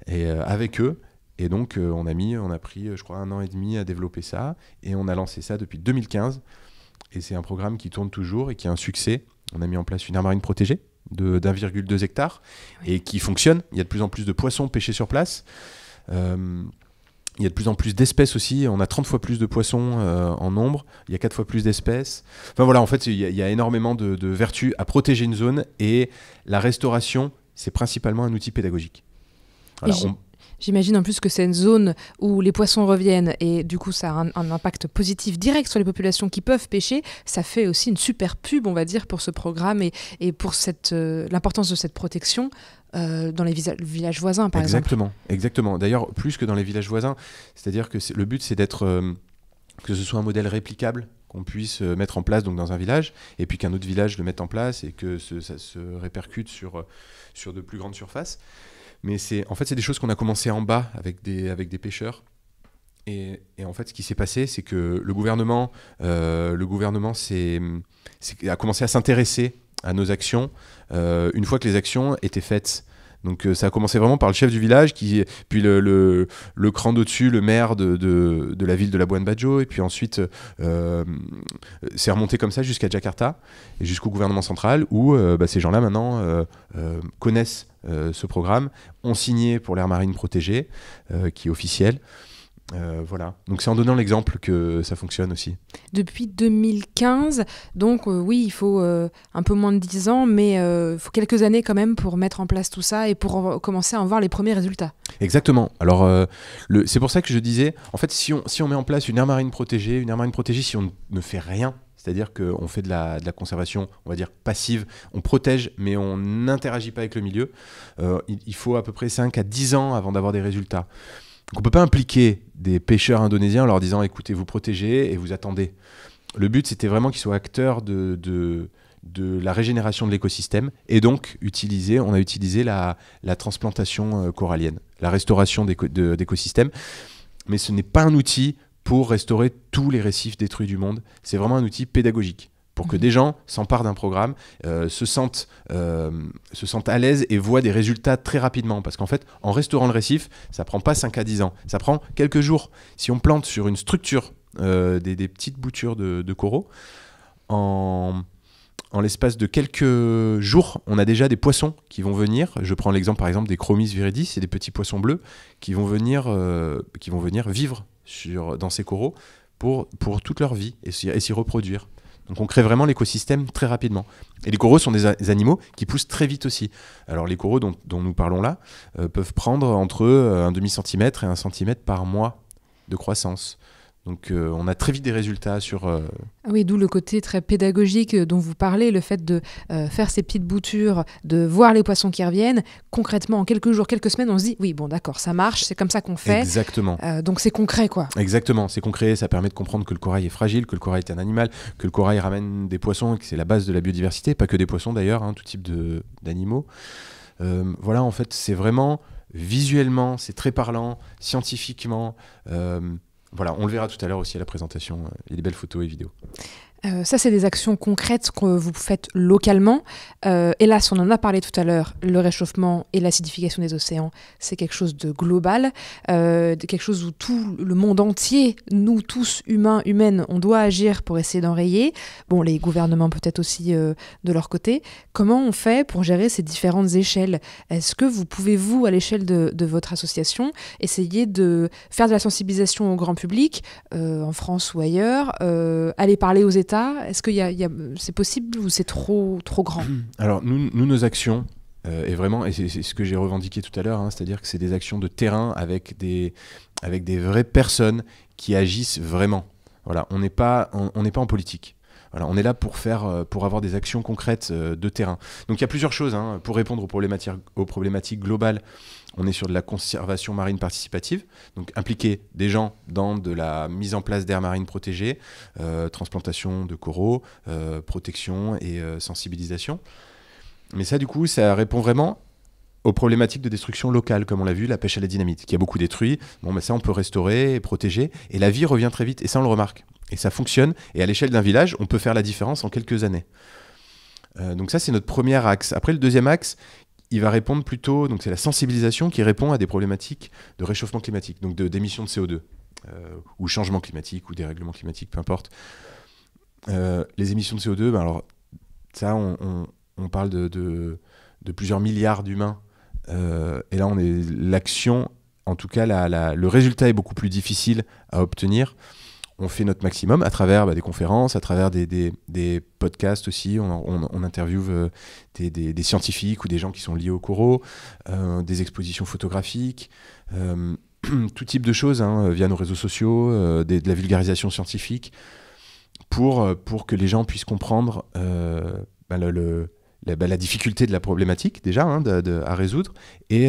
et euh, avec eux. Et donc euh, on a mis, on a pris, je crois, un an et demi à développer ça, et on a lancé ça depuis 2015. Et c'est un programme qui tourne toujours et qui a un succès. On a mis en place une marine protégée d'1,2 hectare et qui fonctionne. Il y a de plus en plus de poissons pêchés sur place. Euh, il y a de plus en plus d'espèces aussi. On a 30 fois plus de poissons euh, en nombre. Il y a 4 fois plus d'espèces. Enfin voilà, en fait, il y a, énormément de, vertus à protéger une zone et la restauration, c'est principalement un outil pédagogique. Voilà, on,
J'imagine en plus que c'est une zone où les poissons reviennent et du coup ça a un, impact positif direct sur les populations qui peuvent pêcher. Ça fait aussi une super pub, on va dire, pour ce programme et, et pour cette, euh, l'importance de cette protection euh, dans les villages voisins, par exemple.
Exactement. D'ailleurs, plus que dans les villages voisins, c'est-à-dire que le but c'est d'être euh, que ce soit un modèle réplicable qu'on puisse mettre en place donc dans un village et puis qu'un autre village le mette en place et que ça se répercute sur, sur de plus grandes surfaces. Mais c'est, en fait, c'est des choses qu'on a commencé en bas avec des, avec des pêcheurs. Et, en fait, ce qui s'est passé, c'est que le gouvernement, euh, le gouvernement a commencé à s'intéresser à nos actions. Euh, une fois que les actions étaient faites donc euh, ça a commencé vraiment par le chef du village, qui, puis le, cran d'au-dessus, le maire de, la ville de la Buen Bajo, et puis ensuite euh, c'est remonté comme ça jusqu'à Jakarta et jusqu'au gouvernement central, où euh, bah, ces gens-là maintenant connaissent ce programme, ont signé pour l'air marine protégée, qui est officiel. Euh, voilà. Donc c'est en donnant l'exemple que ça fonctionne aussi.
Depuis 2015, donc euh, oui, il faut euh, un peu moins de 10 ans, mais il faut quelques années quand même pour mettre en place tout ça et pour commencer à en voir les premiers résultats.
Exactement. Alors c'est pour ça que je disais, en fait, si on, met en place une aire marine protégée, une aire marine protégée, si on ne fait rien, c'est-à-dire qu'on fait de la, conservation, on va dire passive, on protège, mais on n'interagit pas avec le milieu. il, faut à peu près 5 à 10 ans avant d'avoir des résultats on ne peut pas impliquer des pêcheurs indonésiens en leur disant écoutez, vous protégez et vous attendez. Le but, c'était vraiment qu'ils soient acteurs de, de, la régénération de l'écosystème et donc utiliser, on a utilisé la transplantation euh, corallienne, la restauration d'écosystèmes. Mais ce n'est pas un outil pour restaurer tous les récifs détruits du monde, c'est vraiment un outil pédagogique pour que des mhm. gens s'emparent d'un programme, euh, se, sentent, euh, se sentent à l'aise et voient des résultats très rapidement. Parce qu'en fait, en restaurant le récif, ça prend pas 5 à 10 ans, ça prend quelques jours. Si on plante sur une structure euh, des, petites boutures de, coraux, en, en l'espace de quelques jours, on a déjà des poissons qui vont venir. Je prends l'exemple par exemple des chromis viridis, c'est des petits poissons bleus qui vont venir, qui vont venir vivre sur, dans ces coraux pour, pour toute leur vie et s'y reproduire. Donc on crée vraiment l'écosystème très rapidement. Et les coraux sont des, animaux qui poussent très vite aussi. Alors les coraux dont, nous parlons là euh, peuvent prendre entre euh, un demi-centimètre et un centimètre par mois de croissance. Donc euh, on a très vite des résultats sur... Euh,
ah oui, d'où le côté très pédagogique dont vous parlez, le fait de euh, faire ces petites boutures, de voir les poissons qui reviennent. Concrètement, en quelques jours, quelques semaines, on se dit, oui, bon d'accord, ça marche, c'est comme ça qu'on fait. Exactement. donc c'est concret, quoi.
Exactement, c'est concret, ça permet de comprendre que le corail est fragile, que le corail est un animal, que le corail ramène des poissons, que c'est la base de la biodiversité, pas que des poissons d'ailleurs, hein, tout type d'animaux. voilà, en fait, c'est vraiment visuellement, c'est très parlant, scientifiquement. Voilà, on le verra tout à l'heure aussi à la présentation. Euh, il y a des belles photos et vidéos.
Euh, ça, c'est des actions concrètes que vous faites localement. Euh, hélas, on en a parlé tout à l'heure, le réchauffement et l'acidification des océans, c'est quelque chose de global, euh, quelque chose où tout le monde entier, nous tous, humains, humaines, on doit agir pour essayer d'enrayer. Bon, les gouvernements peut-être aussi de leur côté. Comment on fait pour gérer ces différentes échelles Est-ce que vous pouvez, vous, à l'échelle de, de, votre association, essayer de faire de la sensibilisation au grand public, en France ou ailleurs, aller parler aux est-ce que c'est possible ou c'est trop, trop grand [CLEARS THROAT]
Alors, nous, nous, nos actions, euh, et vraiment, et c'est ce que j'ai revendiqué tout à l'heure, hein, c'est-à-dire que c'est des actions de terrain avec des, avec des vraies personnes qui agissent vraiment. Voilà, on n'est pas, on, n'est pas en politique. Voilà, on est là pour faire, euh, pour avoir des actions concrètes euh, de terrain. Donc il y a plusieurs choses hein, pour répondre aux problématiques globales on est sur de la conservation marine participative, donc impliquer des gens dans de la mise en place d'aires marines protégées, euh, transplantation de coraux, euh, protection et euh, sensibilisation. Mais ça, du coup, ça répond vraiment aux problématiques de destruction locale, comme on l'a vu, la pêche à la dynamite, qui a beaucoup détruit. Bon, mais bah, ça, on peut restaurer, et protéger, et la vie revient très vite, et ça, on le remarque. Et ça fonctionne, et à l'échelle d'un village, on peut faire la différence en quelques années. donc ça, c'est notre premier axe. Après, le deuxième axe, il va répondre plutôt, donc c'est la sensibilisation qui répond à des problématiques de réchauffement climatique, donc d'émissions de, CO2, euh, ou changement climatique, ou dérèglement climatique, peu importe. Euh, les émissions de CO2, ben alors ça, on, parle de, plusieurs milliards d'humains, euh, et là, on est l'action, en tout cas, la, le résultat est beaucoup plus difficile à obtenir on fait notre maximum à travers bah, des conférences, à travers des, podcasts aussi. On, interviewe euh, des, scientifiques ou des gens qui sont liés au coraux, euh, des expositions photographiques, euh, [CLEARS THROAT] tout type de choses hein, via nos réseaux sociaux, de la vulgarisation scientifique, pour, pour que les gens puissent comprendre bah, bah, la, difficulté de la problématique déjà hein, à résoudre et,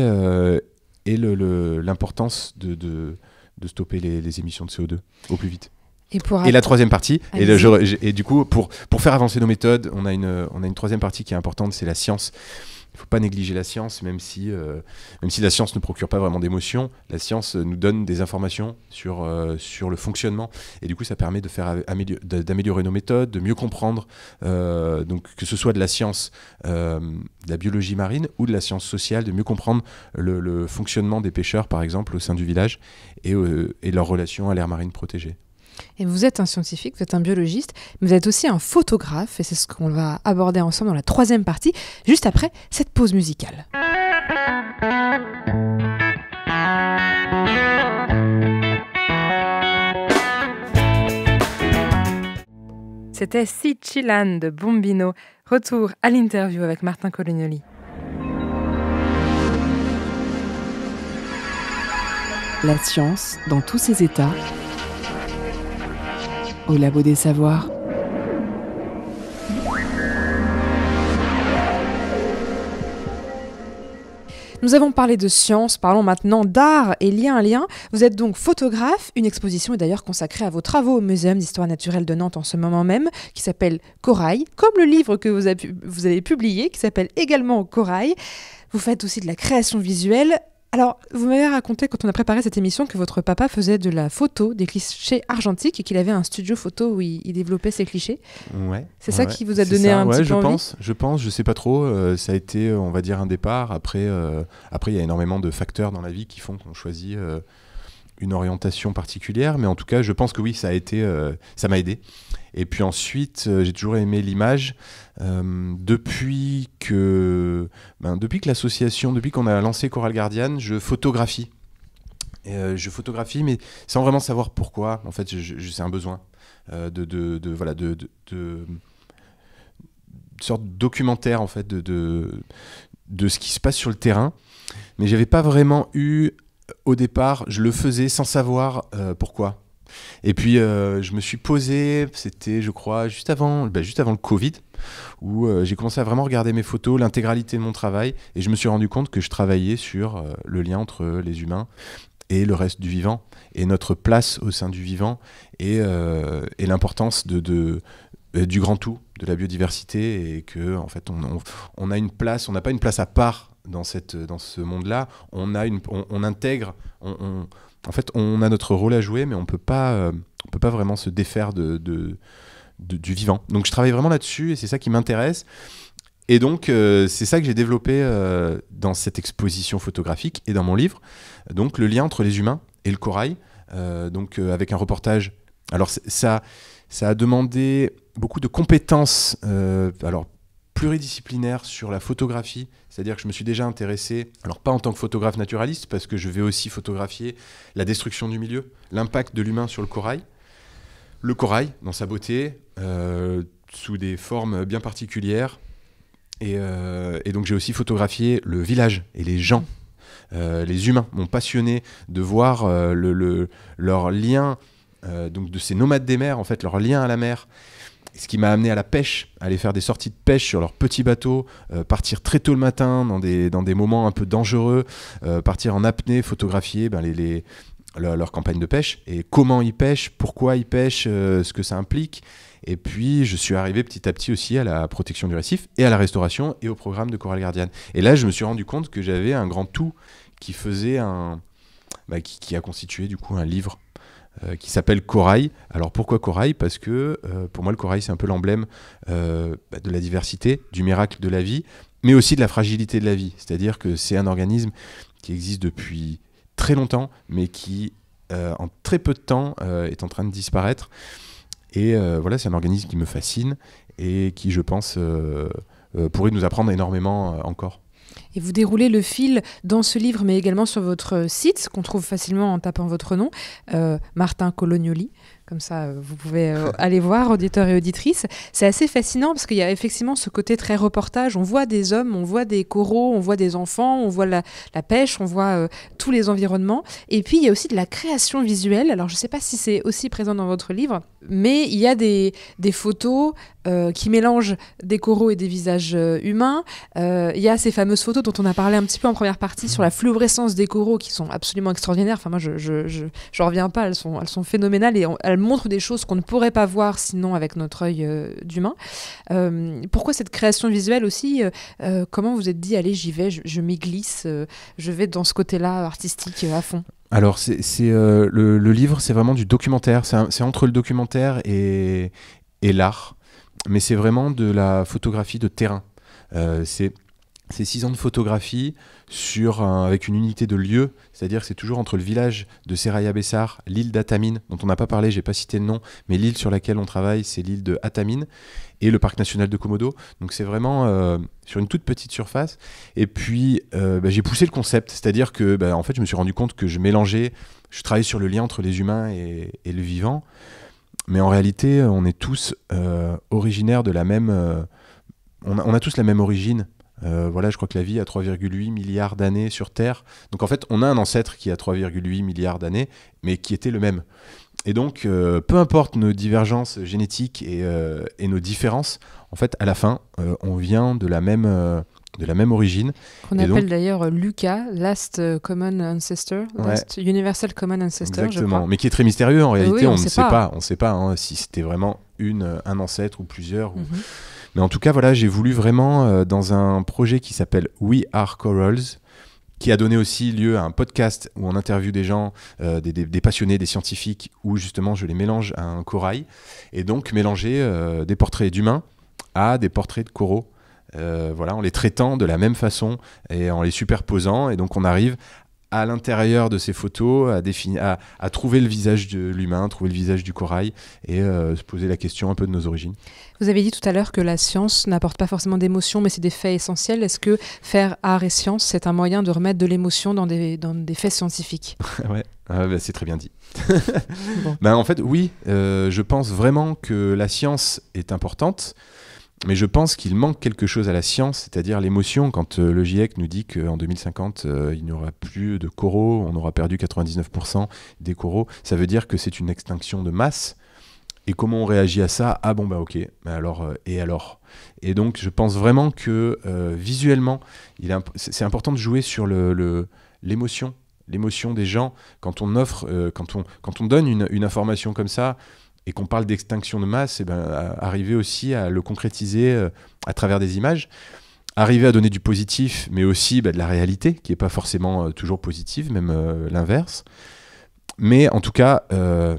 et l'importance de, de, stopper les émissions de CO2 au plus vite. Et, et la troisième partie. Et, du coup, pour, pour faire avancer nos méthodes, on a une, on a une troisième partie qui est importante, c'est la science. Il ne faut pas négliger la science, même si, euh, même si la science ne procure pas vraiment d'émotion, la science euh, nous donne des informations sur, euh, sur le fonctionnement. Et du coup, ça permet de faire d'améliorer nos méthodes, de mieux comprendre, donc, que ce soit de la science de la biologie marine ou de la science sociale, de mieux comprendre le, fonctionnement des pêcheurs, par exemple, au sein du village et, et leur relation à l'air marine protégée.
Et vous êtes un scientifique, vous êtes un biologiste, mais vous êtes aussi un photographe, et c'est ce qu'on va aborder ensemble dans la troisième partie, juste après cette pause musicale. C'était Si de Bombino. Retour à l'interview avec Martin Colignoli. La science dans tous ses états au Labo des Savoirs. Nous avons parlé de science, parlons maintenant d'art et lien à lien. Vous êtes donc photographe. Une exposition est d'ailleurs consacrée à vos travaux au Muséum d'histoire naturelle de Nantes en ce moment même, qui s'appelle Corail, comme le livre que vous avez publié, qui s'appelle également Corail. Vous faites aussi de la création visuelle. Alors, vous m'avez raconté quand on a préparé cette émission que votre papa faisait de la photo, des clichés argentiques, et qu'il avait un studio photo où il, développait ses clichés.
C'est ça qui vous a donné un ouais, je pense, Je pense, je sais pas trop. Euh, ça a été, euh, on va dire, un départ. Après, euh, après, il y a énormément de facteurs dans la vie qui font qu'on choisit une orientation particulière. Mais en tout cas, je pense que oui, ça a été, ça m'a aidé. Et puis ensuite, euh, j'ai toujours aimé l'image. Euh, depuis que, ben, depuis que l'association, depuis qu'on a lancé Coral Guardian, je photographie. Euh, je photographie, mais sans vraiment savoir pourquoi. En fait, c'est un besoin de, de, voilà, de, sorte de documentaire en fait de, de, ce qui se passe sur le terrain. Mais j'avais pas vraiment eu au départ, je le faisais sans savoir pourquoi. Et puis, euh, je me suis posé, c'était, je crois, juste avant, bah, juste avant le Covid, où euh, j'ai commencé à vraiment regarder mes photos, l'intégralité de mon travail, et je me suis rendu compte que je travaillais sur euh, le lien entre les humains et le reste du vivant, et notre place au sein du vivant, et, l'importance de, du grand tout, de la biodiversité, et que en fait on, a une place, on n'a pas une place à part dans, cette, dans ce monde-là. On, a une, on, on intègre, on, en fait, on a notre rôle à jouer, mais on peut pas, euh, on peut pas vraiment se défaire de, du vivant. Donc je travaille vraiment là-dessus et c'est ça qui m'intéresse. Et donc euh, c'est ça que j'ai développé euh, dans cette exposition photographique et dans mon livre. Donc le lien entre les humains et le corail. donc avec un reportage. Alors ça, ça a demandé beaucoup de compétences. alors pluridisciplinaire sur la photographie, c'est-à-dire que je me suis déjà intéressé, alors pas en tant que photographe naturaliste, parce que je vais aussi photographier la destruction du milieu, l'impact de l'humain sur le corail, le corail dans sa beauté, euh, sous des formes bien particulières, euh, et, donc j'ai aussi photographié le village et les gens. Euh, les humains m'ont passionné de voir leur lien, donc de ces nomades des mers, en fait, leur lien à la mer, ce qui m'a amené à la pêche, aller faire des sorties de pêche sur leur petit bateau, euh, partir très tôt le matin dans des, dans des moments un peu dangereux, euh, partir en apnée, photographier ben, les, leur, campagne de pêche et comment ils pêchent, pourquoi ils pêchent, euh, ce que ça implique. Et puis, je suis arrivé petit à petit aussi à la protection du récif et à la restauration et au programme de Coral Guardian. Et là, je me suis rendu compte que j'avais un grand tout qui faisait un. Bah, qui a constitué du coup un livre euh, qui s'appelle Corail. Alors pourquoi Corail Parce que euh, pour moi le corail c'est un peu l'emblème euh, bah, de la diversité, du miracle de la vie, mais aussi de la fragilité de la vie. C'est-à-dire que c'est un organisme qui existe depuis très longtemps, mais qui en très peu de temps est en train de disparaître. Et voilà, c'est un organisme qui me fascine et qui, je pense, pourrait nous apprendre énormément encore
et vous déroulez le fil dans ce livre, mais également sur votre site, qu'on trouve facilement en tapant votre nom, euh, Martin Colognoli. Comme ça, euh, vous pouvez euh, [LAUGHS] aller voir, auditeurs et auditrices. C'est assez fascinant parce qu'il y a effectivement ce côté très reportage. On voit des hommes, on voit des coraux, on voit des enfants, on voit la, pêche, on voit euh, tous les environnements. Et puis, il y a aussi de la création visuelle. Alors, je ne sais pas si c'est aussi présent dans votre livre, mais il y a des, des photos qui mélangent des coraux et des visages humains. il y a ces fameuses photos dont on a parlé un petit peu en première partie sur la fluorescence des coraux qui sont absolument extraordinaires. Enfin, moi, je n'en reviens pas. Elles sont, elles sont phénoménales et elles montre des choses qu'on ne pourrait pas voir sinon avec notre œil euh, d'humain. Euh, pourquoi cette création visuelle aussi euh, Comment vous êtes dit, allez, j'y vais, je, je m'y glisse, je vais dans ce côté-là artistique à fond
alors, c'est, le, livre, c'est vraiment du documentaire. C'est, entre le documentaire et, et l'art. Mais c'est vraiment de la photographie de terrain. c'est c'est six ans de photographie sur avec une unité de lieu, c'est-à-dire que c'est toujours entre le village de Seraya Bessar, l'île d'Atamine, dont on n'a pas parlé, j'ai pas cité le nom, mais l'île sur laquelle on travaille, c'est l'île de Atamine, et le parc national de Komodo. Donc c'est vraiment euh, sur une toute petite surface. Et puis euh, bah, j'ai poussé le concept, c'est-à-dire que bah, en fait je me suis rendu compte que je mélangeais, je travaillais sur le lien entre les humains et, le vivant, mais en réalité on est tous euh, originaires de la même on a, tous la même origine euh, voilà, je crois que la vie a 3,8 milliards d'années sur Terre. Donc en fait, on a un ancêtre qui a 3,8 milliards d'années, mais qui était le même. Et donc, euh, peu importe nos divergences génétiques euh, et, nos différences, en fait, à la fin, on vient de la même, de la même origine. Qu'on appelle
d'ailleurs Luca, Last Common Ancestor, Last Universal Common Ancestor. Exactement, je crois.
mais qui est très mystérieux en réalité. on, ne sait pas, on sait pas hein, si c'était vraiment une, un ancêtre ou plusieurs. Mhm. Mais en tout cas, voilà, j'ai voulu vraiment, euh, dans un projet qui s'appelle We Are Corals, qui a donné aussi lieu à un podcast où on interviewe des gens, euh, des, passionnés, des scientifiques, où justement je les mélange à un corail, et donc mélanger euh, des portraits d'humains à des portraits de coraux. voilà, en les traitant de la même façon et en les superposant. Et donc on arrive à l'intérieur de ces photos, à, à, trouver le visage de l'humain, trouver le visage du corail et euh, se poser la question un peu de nos origines.
Vous avez dit tout à l'heure que la science n'apporte pas forcément d'émotion, mais c'est des faits essentiels. Est-ce que faire art et science, c'est un moyen de remettre de l'émotion dans des, faits scientifiques
[LAUGHS] Ouais, ah bah, c'est très bien dit. [LAUGHS] Bah, en fait, oui, euh, je pense vraiment que la science est importante. Mais je pense qu'il manque quelque chose à la science, c'est-à-dire l'émotion, quand euh, le GIEC nous dit qu'en 2050, euh, il n'y aura plus de coraux, on aura perdu 99% des coraux, ça veut dire que c'est une extinction de masse. Et comment on réagit à ça Ah bon bah ok, mais alors euh, et alors Et donc je pense vraiment que visuellement, c'est important de jouer sur l'émotion, le, l'émotion des gens quand on offre, quand, on, quand on donne une information comme ça et qu'on parle d'extinction de masse, et eh ben, arriver aussi à le concrétiser euh, à travers des images, arriver à donner du positif, mais aussi bah, de la réalité, qui n'est pas forcément euh, toujours positive, même euh, l'inverse. Mais en tout cas,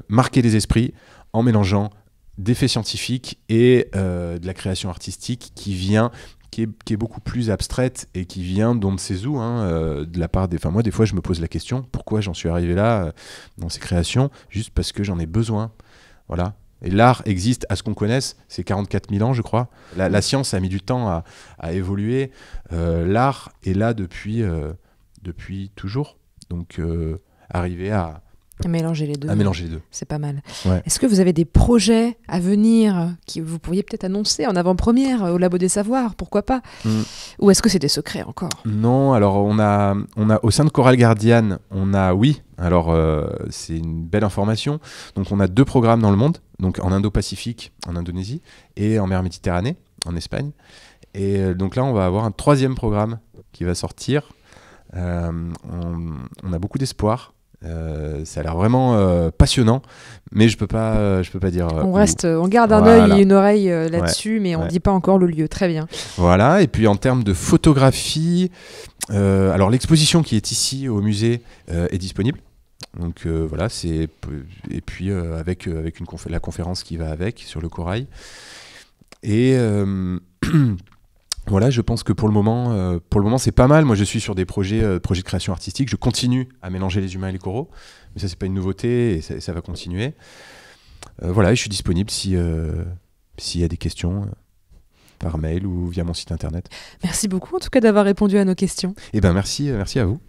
marquer les esprits en mélangeant des faits scientifiques et de la création artistique qui vient qui est, beaucoup plus abstraite et qui vient d'on ne sait où, hein, de la part des. Enfin, moi, des fois, je me pose la question pourquoi j'en suis arrivé là dans ces créations Juste parce que j'en ai besoin. Voilà. Et l'art existe à ce qu'on connaisse, c'est 44 000 ans, je crois. La, science a mis du temps à, évoluer. Euh, l'art est là depuis, euh, depuis toujours. Donc, euh, arriver à, mélanger les deux. À mélanger deux. C'est pas mal. Est-ce que vous
avez des projets à venir que vous pourriez peut-être annoncer en avant-première au Labo des Savoirs Pourquoi pas hmm. Ou est-ce que c'est des secrets encore
Non, alors on a, on a au sein de Chorale Gardienne, on a, oui, alors, euh, c'est une belle information. Donc, on a deux programmes dans le monde, donc en Indo-Pacifique, en Indonésie, et en mer Méditerranée, en Espagne. Et euh, donc là, on va avoir un troisième programme qui va sortir. Euh, on, a beaucoup d'espoir. ça a l'air vraiment passionnant, mais je peux pas, je peux pas dire. on reste, on garde un œil et une oreille là-dessus, mais on dit
pas encore le lieu. Très bien.
Voilà. Et puis en termes de photographie, alors l'exposition qui est ici au musée est disponible donc euh, voilà, c'est et puis euh, avec euh, avec une la conférence qui va avec sur le corail. Et [CLEARS THROAT] voilà, je pense que pour le moment, pour le moment c'est pas mal. Moi, je suis sur des projets projets de création artistique. Je continue à mélanger les humains et les coraux, mais ça c'est pas une nouveauté et ça, va continuer. voilà, je suis disponible si s'il y a des questions par mail ou via mon site internet.
Merci beaucoup en tout cas d'avoir répondu à nos questions.
et eh ben merci, merci à vous.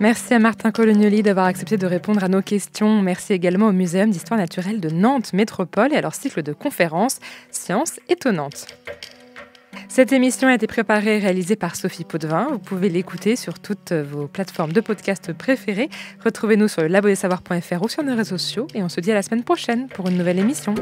Merci à Martin Colognoli d'avoir accepté de répondre à nos questions. Merci également au Muséum d'histoire naturelle de Nantes Métropole et à leur cycle de conférences Sciences étonnantes. Cette émission a été préparée et réalisée par Sophie Potvin. Vous pouvez l'écouter sur toutes vos plateformes de podcast préférées. Retrouvez-nous sur le labo des savoirs.fr ou sur nos réseaux sociaux et on se dit à la semaine prochaine pour une nouvelle émission.